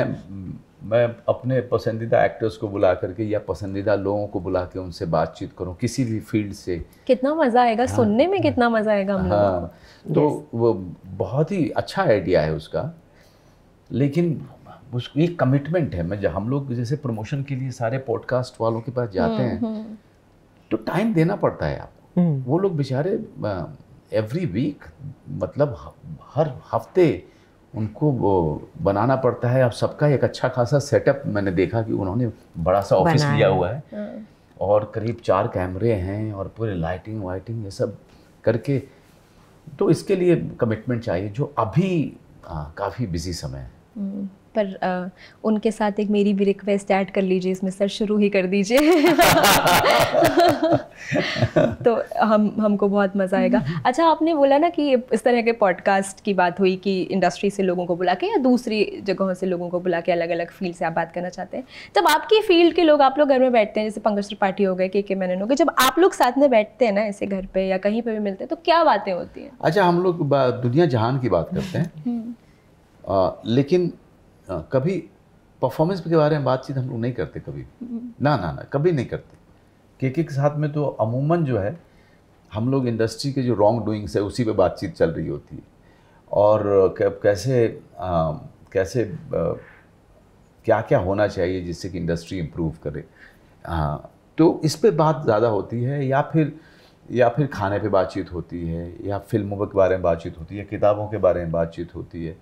मैं अपने पसंदीदा एक्टर्स को बुला करके या पसंदीदा लोगों को बुला के उनसे बातचीत करूं किसी भी फील्ड से कितना मज़ा आएगा हाँ, सुनने में कितना मज़ा आएगा हम हाँ तो yes. वो बहुत ही अच्छा आइडिया है उसका लेकिन उसको कमिटमेंट है मैं हम लोग जैसे प्रमोशन के लिए सारे पॉडकास्ट वालों के पास जाते हम्म, हैं हम्म। तो टाइम देना पड़ता है आपको हम्म। वो लोग बेचारे एवरी वीक मतलब हर हफ्ते उनको बनाना पड़ता है अब सबका एक अच्छा खासा सेटअप मैंने देखा कि उन्होंने बड़ा सा ऑफिस लिया हुआ है हाँ। और करीब चार कैमरे हैं और पूरे लाइटिंग वाइटिंग ये सब करके तो इसके लिए कमिटमेंट चाहिए जो अभी हाँ, काफ़ी बिजी समय है हम्म। पर आ, उनके साथ एक मेरी भी रिक्वेस्ट ऐड कर लीजिए इसमें सर शुरू ही कर दीजिए तो हम हमको बहुत मज़ा आएगा अच्छा आपने बोला ना कि इस तरह के पॉडकास्ट की बात हुई कि इंडस्ट्री से लोगों को बुला के या दूसरी जगहों से लोगों को बुला के अलग अलग फील्ड से आप बात करना चाहते हैं जब आपकी फील्ड के लोग आप लोग घर में बैठते हैं जैसे पंकज त्रिपाठी हो गए के के मैनन हो गए जब आप लोग साथ में बैठते हैं ना ऐसे घर पे या कहीं पे भी मिलते हैं तो क्या बातें होती हैं अच्छा हम लोग दुनिया जहान की बात करते हैं आ, हम्म। लेकिन आ, हाँ, कभी परफॉर्मेंस के बारे में बातचीत हम लोग नहीं करते कभी हम्म। ना ना ना कभी नहीं करते के के साथ में तो अमूमन जो है हम लोग इंडस्ट्री के जो रॉन्ग डूइंग्स है उसी पे बातचीत चल रही होती है और कैसे आ, कैसे आ, क्या क्या होना चाहिए जिससे कि इंडस्ट्री इम्प्रूव करे हाँ तो इस पर बात ज़्यादा होती है या फिर या फिर खाने पे बातचीत होती है या फिल्मों के बारे में बातचीत होती है किताबों के बारे में बातचीत होती है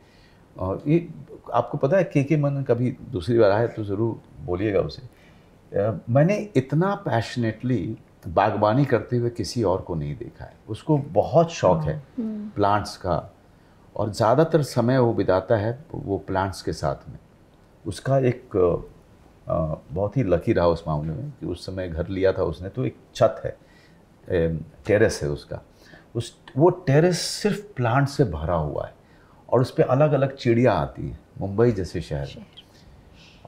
और ये आपको पता है के के मन कभी दूसरी बार आए तो ज़रूर बोलिएगा उसे मैंने इतना पैशनेटली बागबानी करते हुए किसी और को नहीं देखा है उसको बहुत शौक है प्लांट्स हाँ, हम्म। का और ज़्यादातर समय वो बिताता है वो प्लांट्स के साथ में उसका एक बहुत ही लकी रहा उस मामले में कि उस समय घर लिया था उसने तो एक छत है टेरेस है उसका उस वो टेरेस सिर्फ प्लांट से भरा हुआ है और उस पर अलग अलग चिड़िया आती है मुंबई जैसे शहर में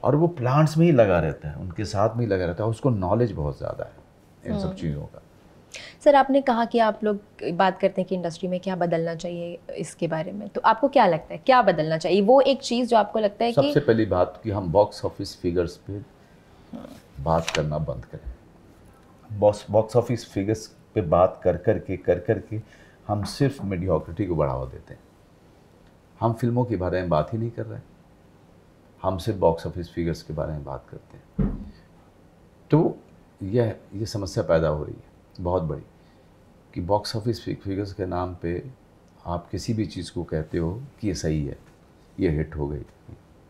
और वो प्लांट्स में ही लगा रहता है उनके साथ में ही लगा रहता है उसको नॉलेज बहुत ज़्यादा है इन सब हम्म। चीज़ों का सर आपने कहा कि आप लोग बात करते हैं कि इंडस्ट्री में क्या बदलना चाहिए इसके बारे में तो आपको क्या लगता है क्या बदलना चाहिए वो एक चीज़ जो आपको लगता है सबसे कि सबसे पहली बात कि हम बॉक्स ऑफिस फिगर्स पे बात करना बंद करें बॉक्स बॉक्स ऑफिस फिगर्स पे बात कर कर के कर कर के हम सिर्फ मीडियोक्रिटी को बढ़ावा देते हैं हम फिल्मों के बारे में बात ही नहीं कर रहे हम सिर्फ बॉक्स ऑफिस फिगर्स के बारे में बात करते हैं तो यह ये समस्या पैदा हो रही है बहुत बड़ी कि बॉक्स ऑफिस फिगर्स के नाम पे आप किसी भी चीज़ को कहते हो कि ये सही है ये हिट हो गई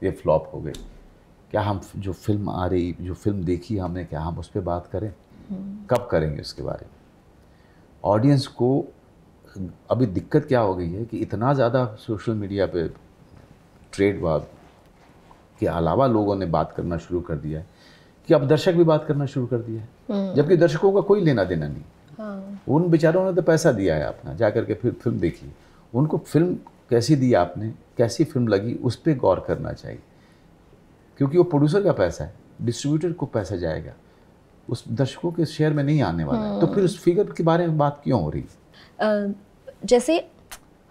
ये फ्लॉप हो गई क्या हम जो फिल्म आ रही जो फिल्म देखी हमने क्या हम उस पर बात करें हम्म। कब करेंगे उसके बारे में ऑडियंस को अभी दिक्कत क्या हो गई है कि इतना ज़्यादा सोशल मीडिया पे ट्रेड वार के अलावा लोगों ने बात करना शुरू कर दिया है कि अब दर्शक भी बात करना शुरू कर दिया है हम्म। जबकि दर्शकों का कोई लेना देना नहीं हाँ। उन बेचारों ने तो पैसा दिया है अपना जा करके फिर फिल्म देखी उनको फिल्म कैसी दी आपने कैसी फिल्म लगी उस पर गौर करना चाहिए क्योंकि वो प्रोड्यूसर का पैसा है डिस्ट्रीब्यूटर को पैसा जाएगा उस दर्शकों के शेयर में नहीं आने वाला है तो फिर हाँ। उस फिगर के बारे में बात क्यों हो रही है जैसे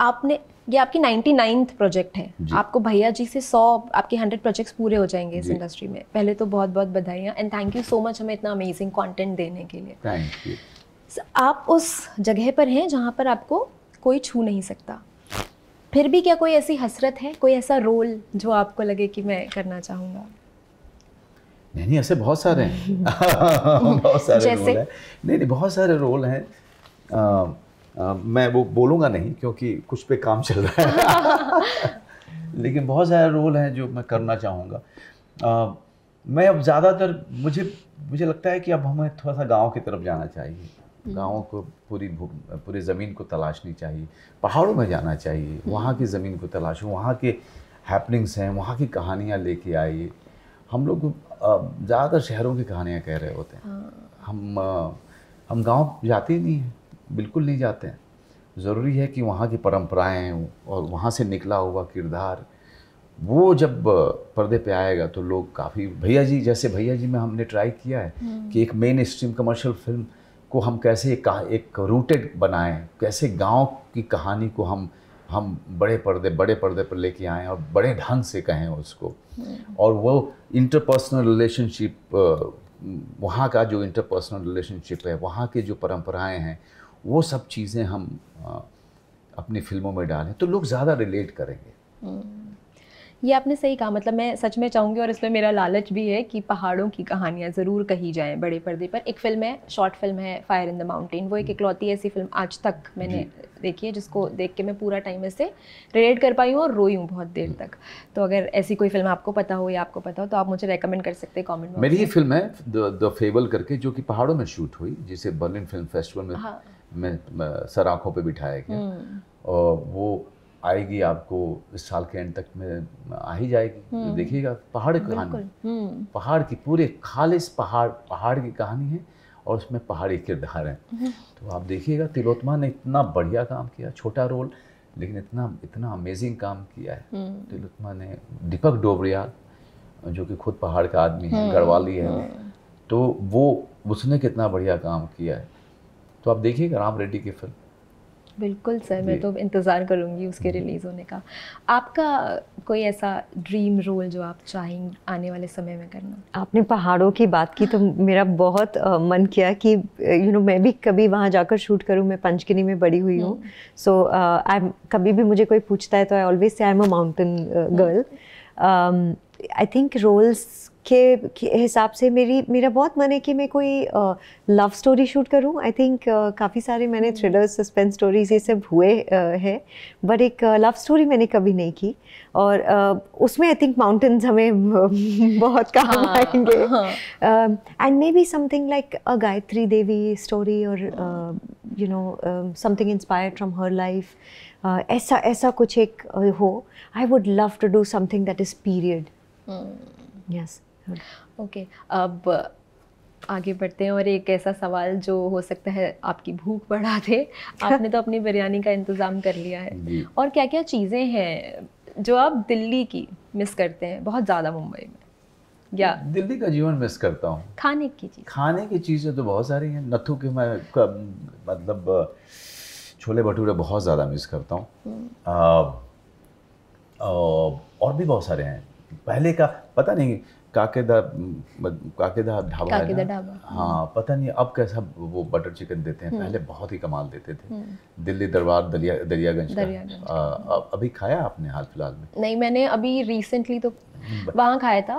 आपने ये आपकी नाइन्टी नाइन्थ प्रोजेक्ट है आपको भैया जी से सौ आपके हंड्रेड प्रोजेक्ट्स पूरे हो जाएंगे इस इंडस्ट्री में पहले तो बहुत बहुत बधाइयाँ and thank you so much हमें इतना अमेजिंग कंटेंट देने के लिए आप उस जगह पर हैं जहाँ पर आपको कोई छू नहीं सकता फिर भी क्या कोई ऐसी हसरत है कोई ऐसा रोल जो आपको लगे कि मैं करना चाहूँगा नहीं नहीं ऐसे बहुत सारे हैं बहुत सारे रोल हैं नहीं नहीं बहुत सारे रोल हैं मैं वो बोलूँगा नहीं क्योंकि कुछ पे काम चल रहा है लेकिन बहुत सारे रोल हैं जो मैं करना चाहूँगा मैं अब ज़्यादातर मुझे मुझे लगता है कि अब हमें थोड़ा सा गांव की तरफ जाना चाहिए हम्म। गाँव को पूरी पूरी ज़मीन को तलाशनी चाहिए पहाड़ों में जाना चाहिए हम्म। वहाँ की ज़मीन को तलाशो वहाँ के हैपनिंग्स हैं वहाँ की कहानियाँ लेके आइए हम लोग ज़्यादातर शहरों की कहानियाँ कह रहे होते हैं हाँ। हम हम गाँव जाते ही नहीं हैं बिल्कुल नहीं जाते हैं ज़रूरी है कि वहाँ की परंपराएं और वहाँ से निकला हुआ किरदार वो जब पर्दे पे आएगा तो लोग काफ़ी भैया जी जैसे भैया जी में हमने ट्राई किया है हम्म। कि एक मेन स्ट्रीम कमर्शियल फिल्म को हम कैसे एक, एक रूटेड बनाएं कैसे गांव की कहानी को हम हम बड़े पर्दे बड़े पर्दे पर लेके आएँ और बड़े ढंग से कहें उसको हम्म। और वो इंटरपर्सनल रिलेशनशिप वहाँ का जो इंटरपर्सनल रिलेशनशिप है वहाँ की जो परंपराएं हैं वो सब चीज़ें हम अपनी फिल्मों में डालें तो लोग ज़्यादा रिलेट करेंगे हम्म। ये आपने सही कहा मतलब मैं सच में चाहूँगी और इसमें मेरा लालच भी है कि पहाड़ों की कहानियाँ ज़रूर कही जाएँ बड़े पर्दे पर एक फ़िल्म है शॉर्ट फिल्म है फायर इन द माउंटेन वो एक हम्म। इकलौती ऐसी फिल्म आज तक मैंने देखी है जिसको देख के मैं पूरा टाइम इसे रिलेट कर पाई हूँ और रोई हूँ बहुत देर हम्म। तक तो अगर ऐसी कोई फिल्म आपको पता हो या आपको पता हो तो आप मुझे रेकमेंड कर सकते हैं कॉमेंट मेरी ये फिल्म है द फेबल करके जो कि पहाड़ों में शूट हुई जिसे बर्लिन फिल्म फेस्टिवल में हाँ। में सर आँखों पे बिठाया गया हम्म। और वो आएगी आपको इस साल के एंड तक में आ ही जाएगी हम्म। देखिएगा पहाड़ की कहानी हम्म। पहाड़ की पूरे खालिश पहाड़ पहाड़ की कहानी है और उसमें पहाड़ी किरदार हैं तो आप देखिएगा तिलोत्मा ने इतना बढ़िया काम किया छोटा रोल लेकिन इतना इतना अमेजिंग काम किया है तिलोत्मा ने दीपक डोबरियाल जो कि खुद पहाड़ का आदमी है गढ़वाली है तो वो उसने कितना बढ़िया काम किया है तो आप देखिएगा राम रेड्डी की फिल्म बिल्कुल सर मैं तो इंतज़ार करूंगी उसके रिलीज़ होने का आपका कोई ऐसा ड्रीम रोल जो आप चाहेंगे आने वाले समय में करना आपने पहाड़ों की बात की तो मेरा बहुत मन किया कि यू नो मैं भी कभी वहाँ जाकर शूट करूँ मैं पंचकिनी में बड़ी हुई हूँ सो हम्म। आई कभी भी मुझे कोई पूछता है तो आई ऑलवेज से I am a mountain girl I think roles के, हिसाब से मेरी मेरा बहुत मन है कि मैं कोई लव स्टोरी शूट करूं आई थिंक काफ़ी सारे मैंने थ्रिलर सस्पेंस स्टोरीज ये सब हुए हैं बट एक लव स्टोरी मैंने कभी नहीं की और uh, उसमें आई थिंक माउंटेन्स हमें बहुत काम हाँ, आएंगे and may be something like a Gayatri Devi story और you know something inspired from her life ऐसा ऐसा कुछ एक हो I would love to do something that is period yes okay अब आगे बढ़ते हैं और एक ऐसा सवाल जो हो सकता है आपकी भूख बढ़ा दे आपने तो अपनी बिरयानी का इंतज़ाम कर लिया है और क्या क्या चीज़ें हैं जो आप दिल्ली की मिस करते हैं बहुत ज़्यादा मुंबई में या दिल्ली का जीवन मिस करता हूँ खाने की चीज़ खाने की चीज़ें तो बहुत सारी हैं नथु के मैं मतलब छोले भटूरे बहुत ज़्यादा मिस करता हूँ हम्म। और भी बहुत सारे हैं पहले का पता नहीं काकेदा ढाबा काके ना हाँ पता नहीं अब कैसा वो बटर चिकन देते हैं हम्म। पहले बहुत ही कमाल देते थे हम्म। दिल्ली दरबार दलिया दरियागंज अभी खाया आपने हाल फिलहाल में नहीं मैंने अभी रिसेंटली तो हम्म। वहाँ खाया था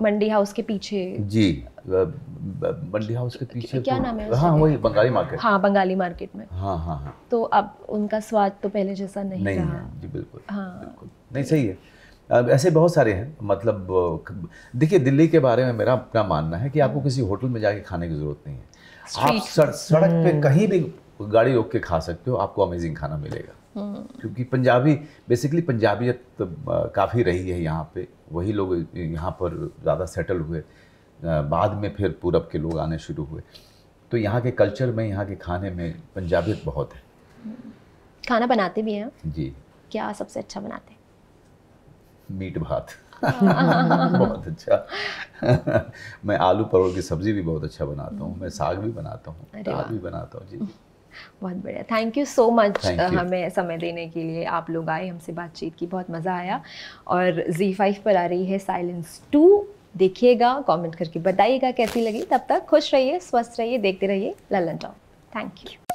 मंडी हाउस के पीछे जी मंडी हाउस के पीछे क्या तो, नाम है हाँ वही बंगाली मार्केट हाँ बंगाली मार्केट में हाँ हाँ हाँ तो अब उनका स्वाद तो पहले जैसा नहीं नहीं है जी बिल्कुल हाँ बिल्कुल नहीं सही है ऐसे बहुत सारे हैं मतलब देखिए दिल्ली के बारे में मेरा अपना मानना है कि आपको हम्म। किसी होटल में जाके खाने की ज़रूरत नहीं है आप सड़, सड़क पे हम्म। कहीं भी गाड़ी रोक के खा सकते हो आपको अमेजिंग खाना मिलेगा हम्म। क्योंकि पंजाबी बेसिकली पंजाबीयत तो काफ़ी रही है यहाँ पे वही लोग यहाँ पर ज़्यादा सेटल हुए बाद में फिर पूरब के लोग आने शुरू हुए तो यहाँ के कल्चर में यहाँ के खाने में पंजाबीत बहुत है खाना बनाते भी हैं जी क्या सबसे अच्छा बनाते हैं मीट भात बहुत अच्छा मैं आलू परोल की सब्जी भी बहुत अच्छा बनाता हूँ मैं साग भी बनाता हूँ दाल भी बनाता हूँ जी बहुत बढ़िया थैंक यू सो मच हमें समय देने के लिए आप लोग आए हमसे बातचीत की बहुत मज़ा आया और जी फाइव पर आ रही है साइलेंस टू देखिएगा कमेंट करके बताइएगा कैसी लगी तब तक खुश रहिए स्वस्थ रहिए देखते रहिए ललन टॉप थैंक यू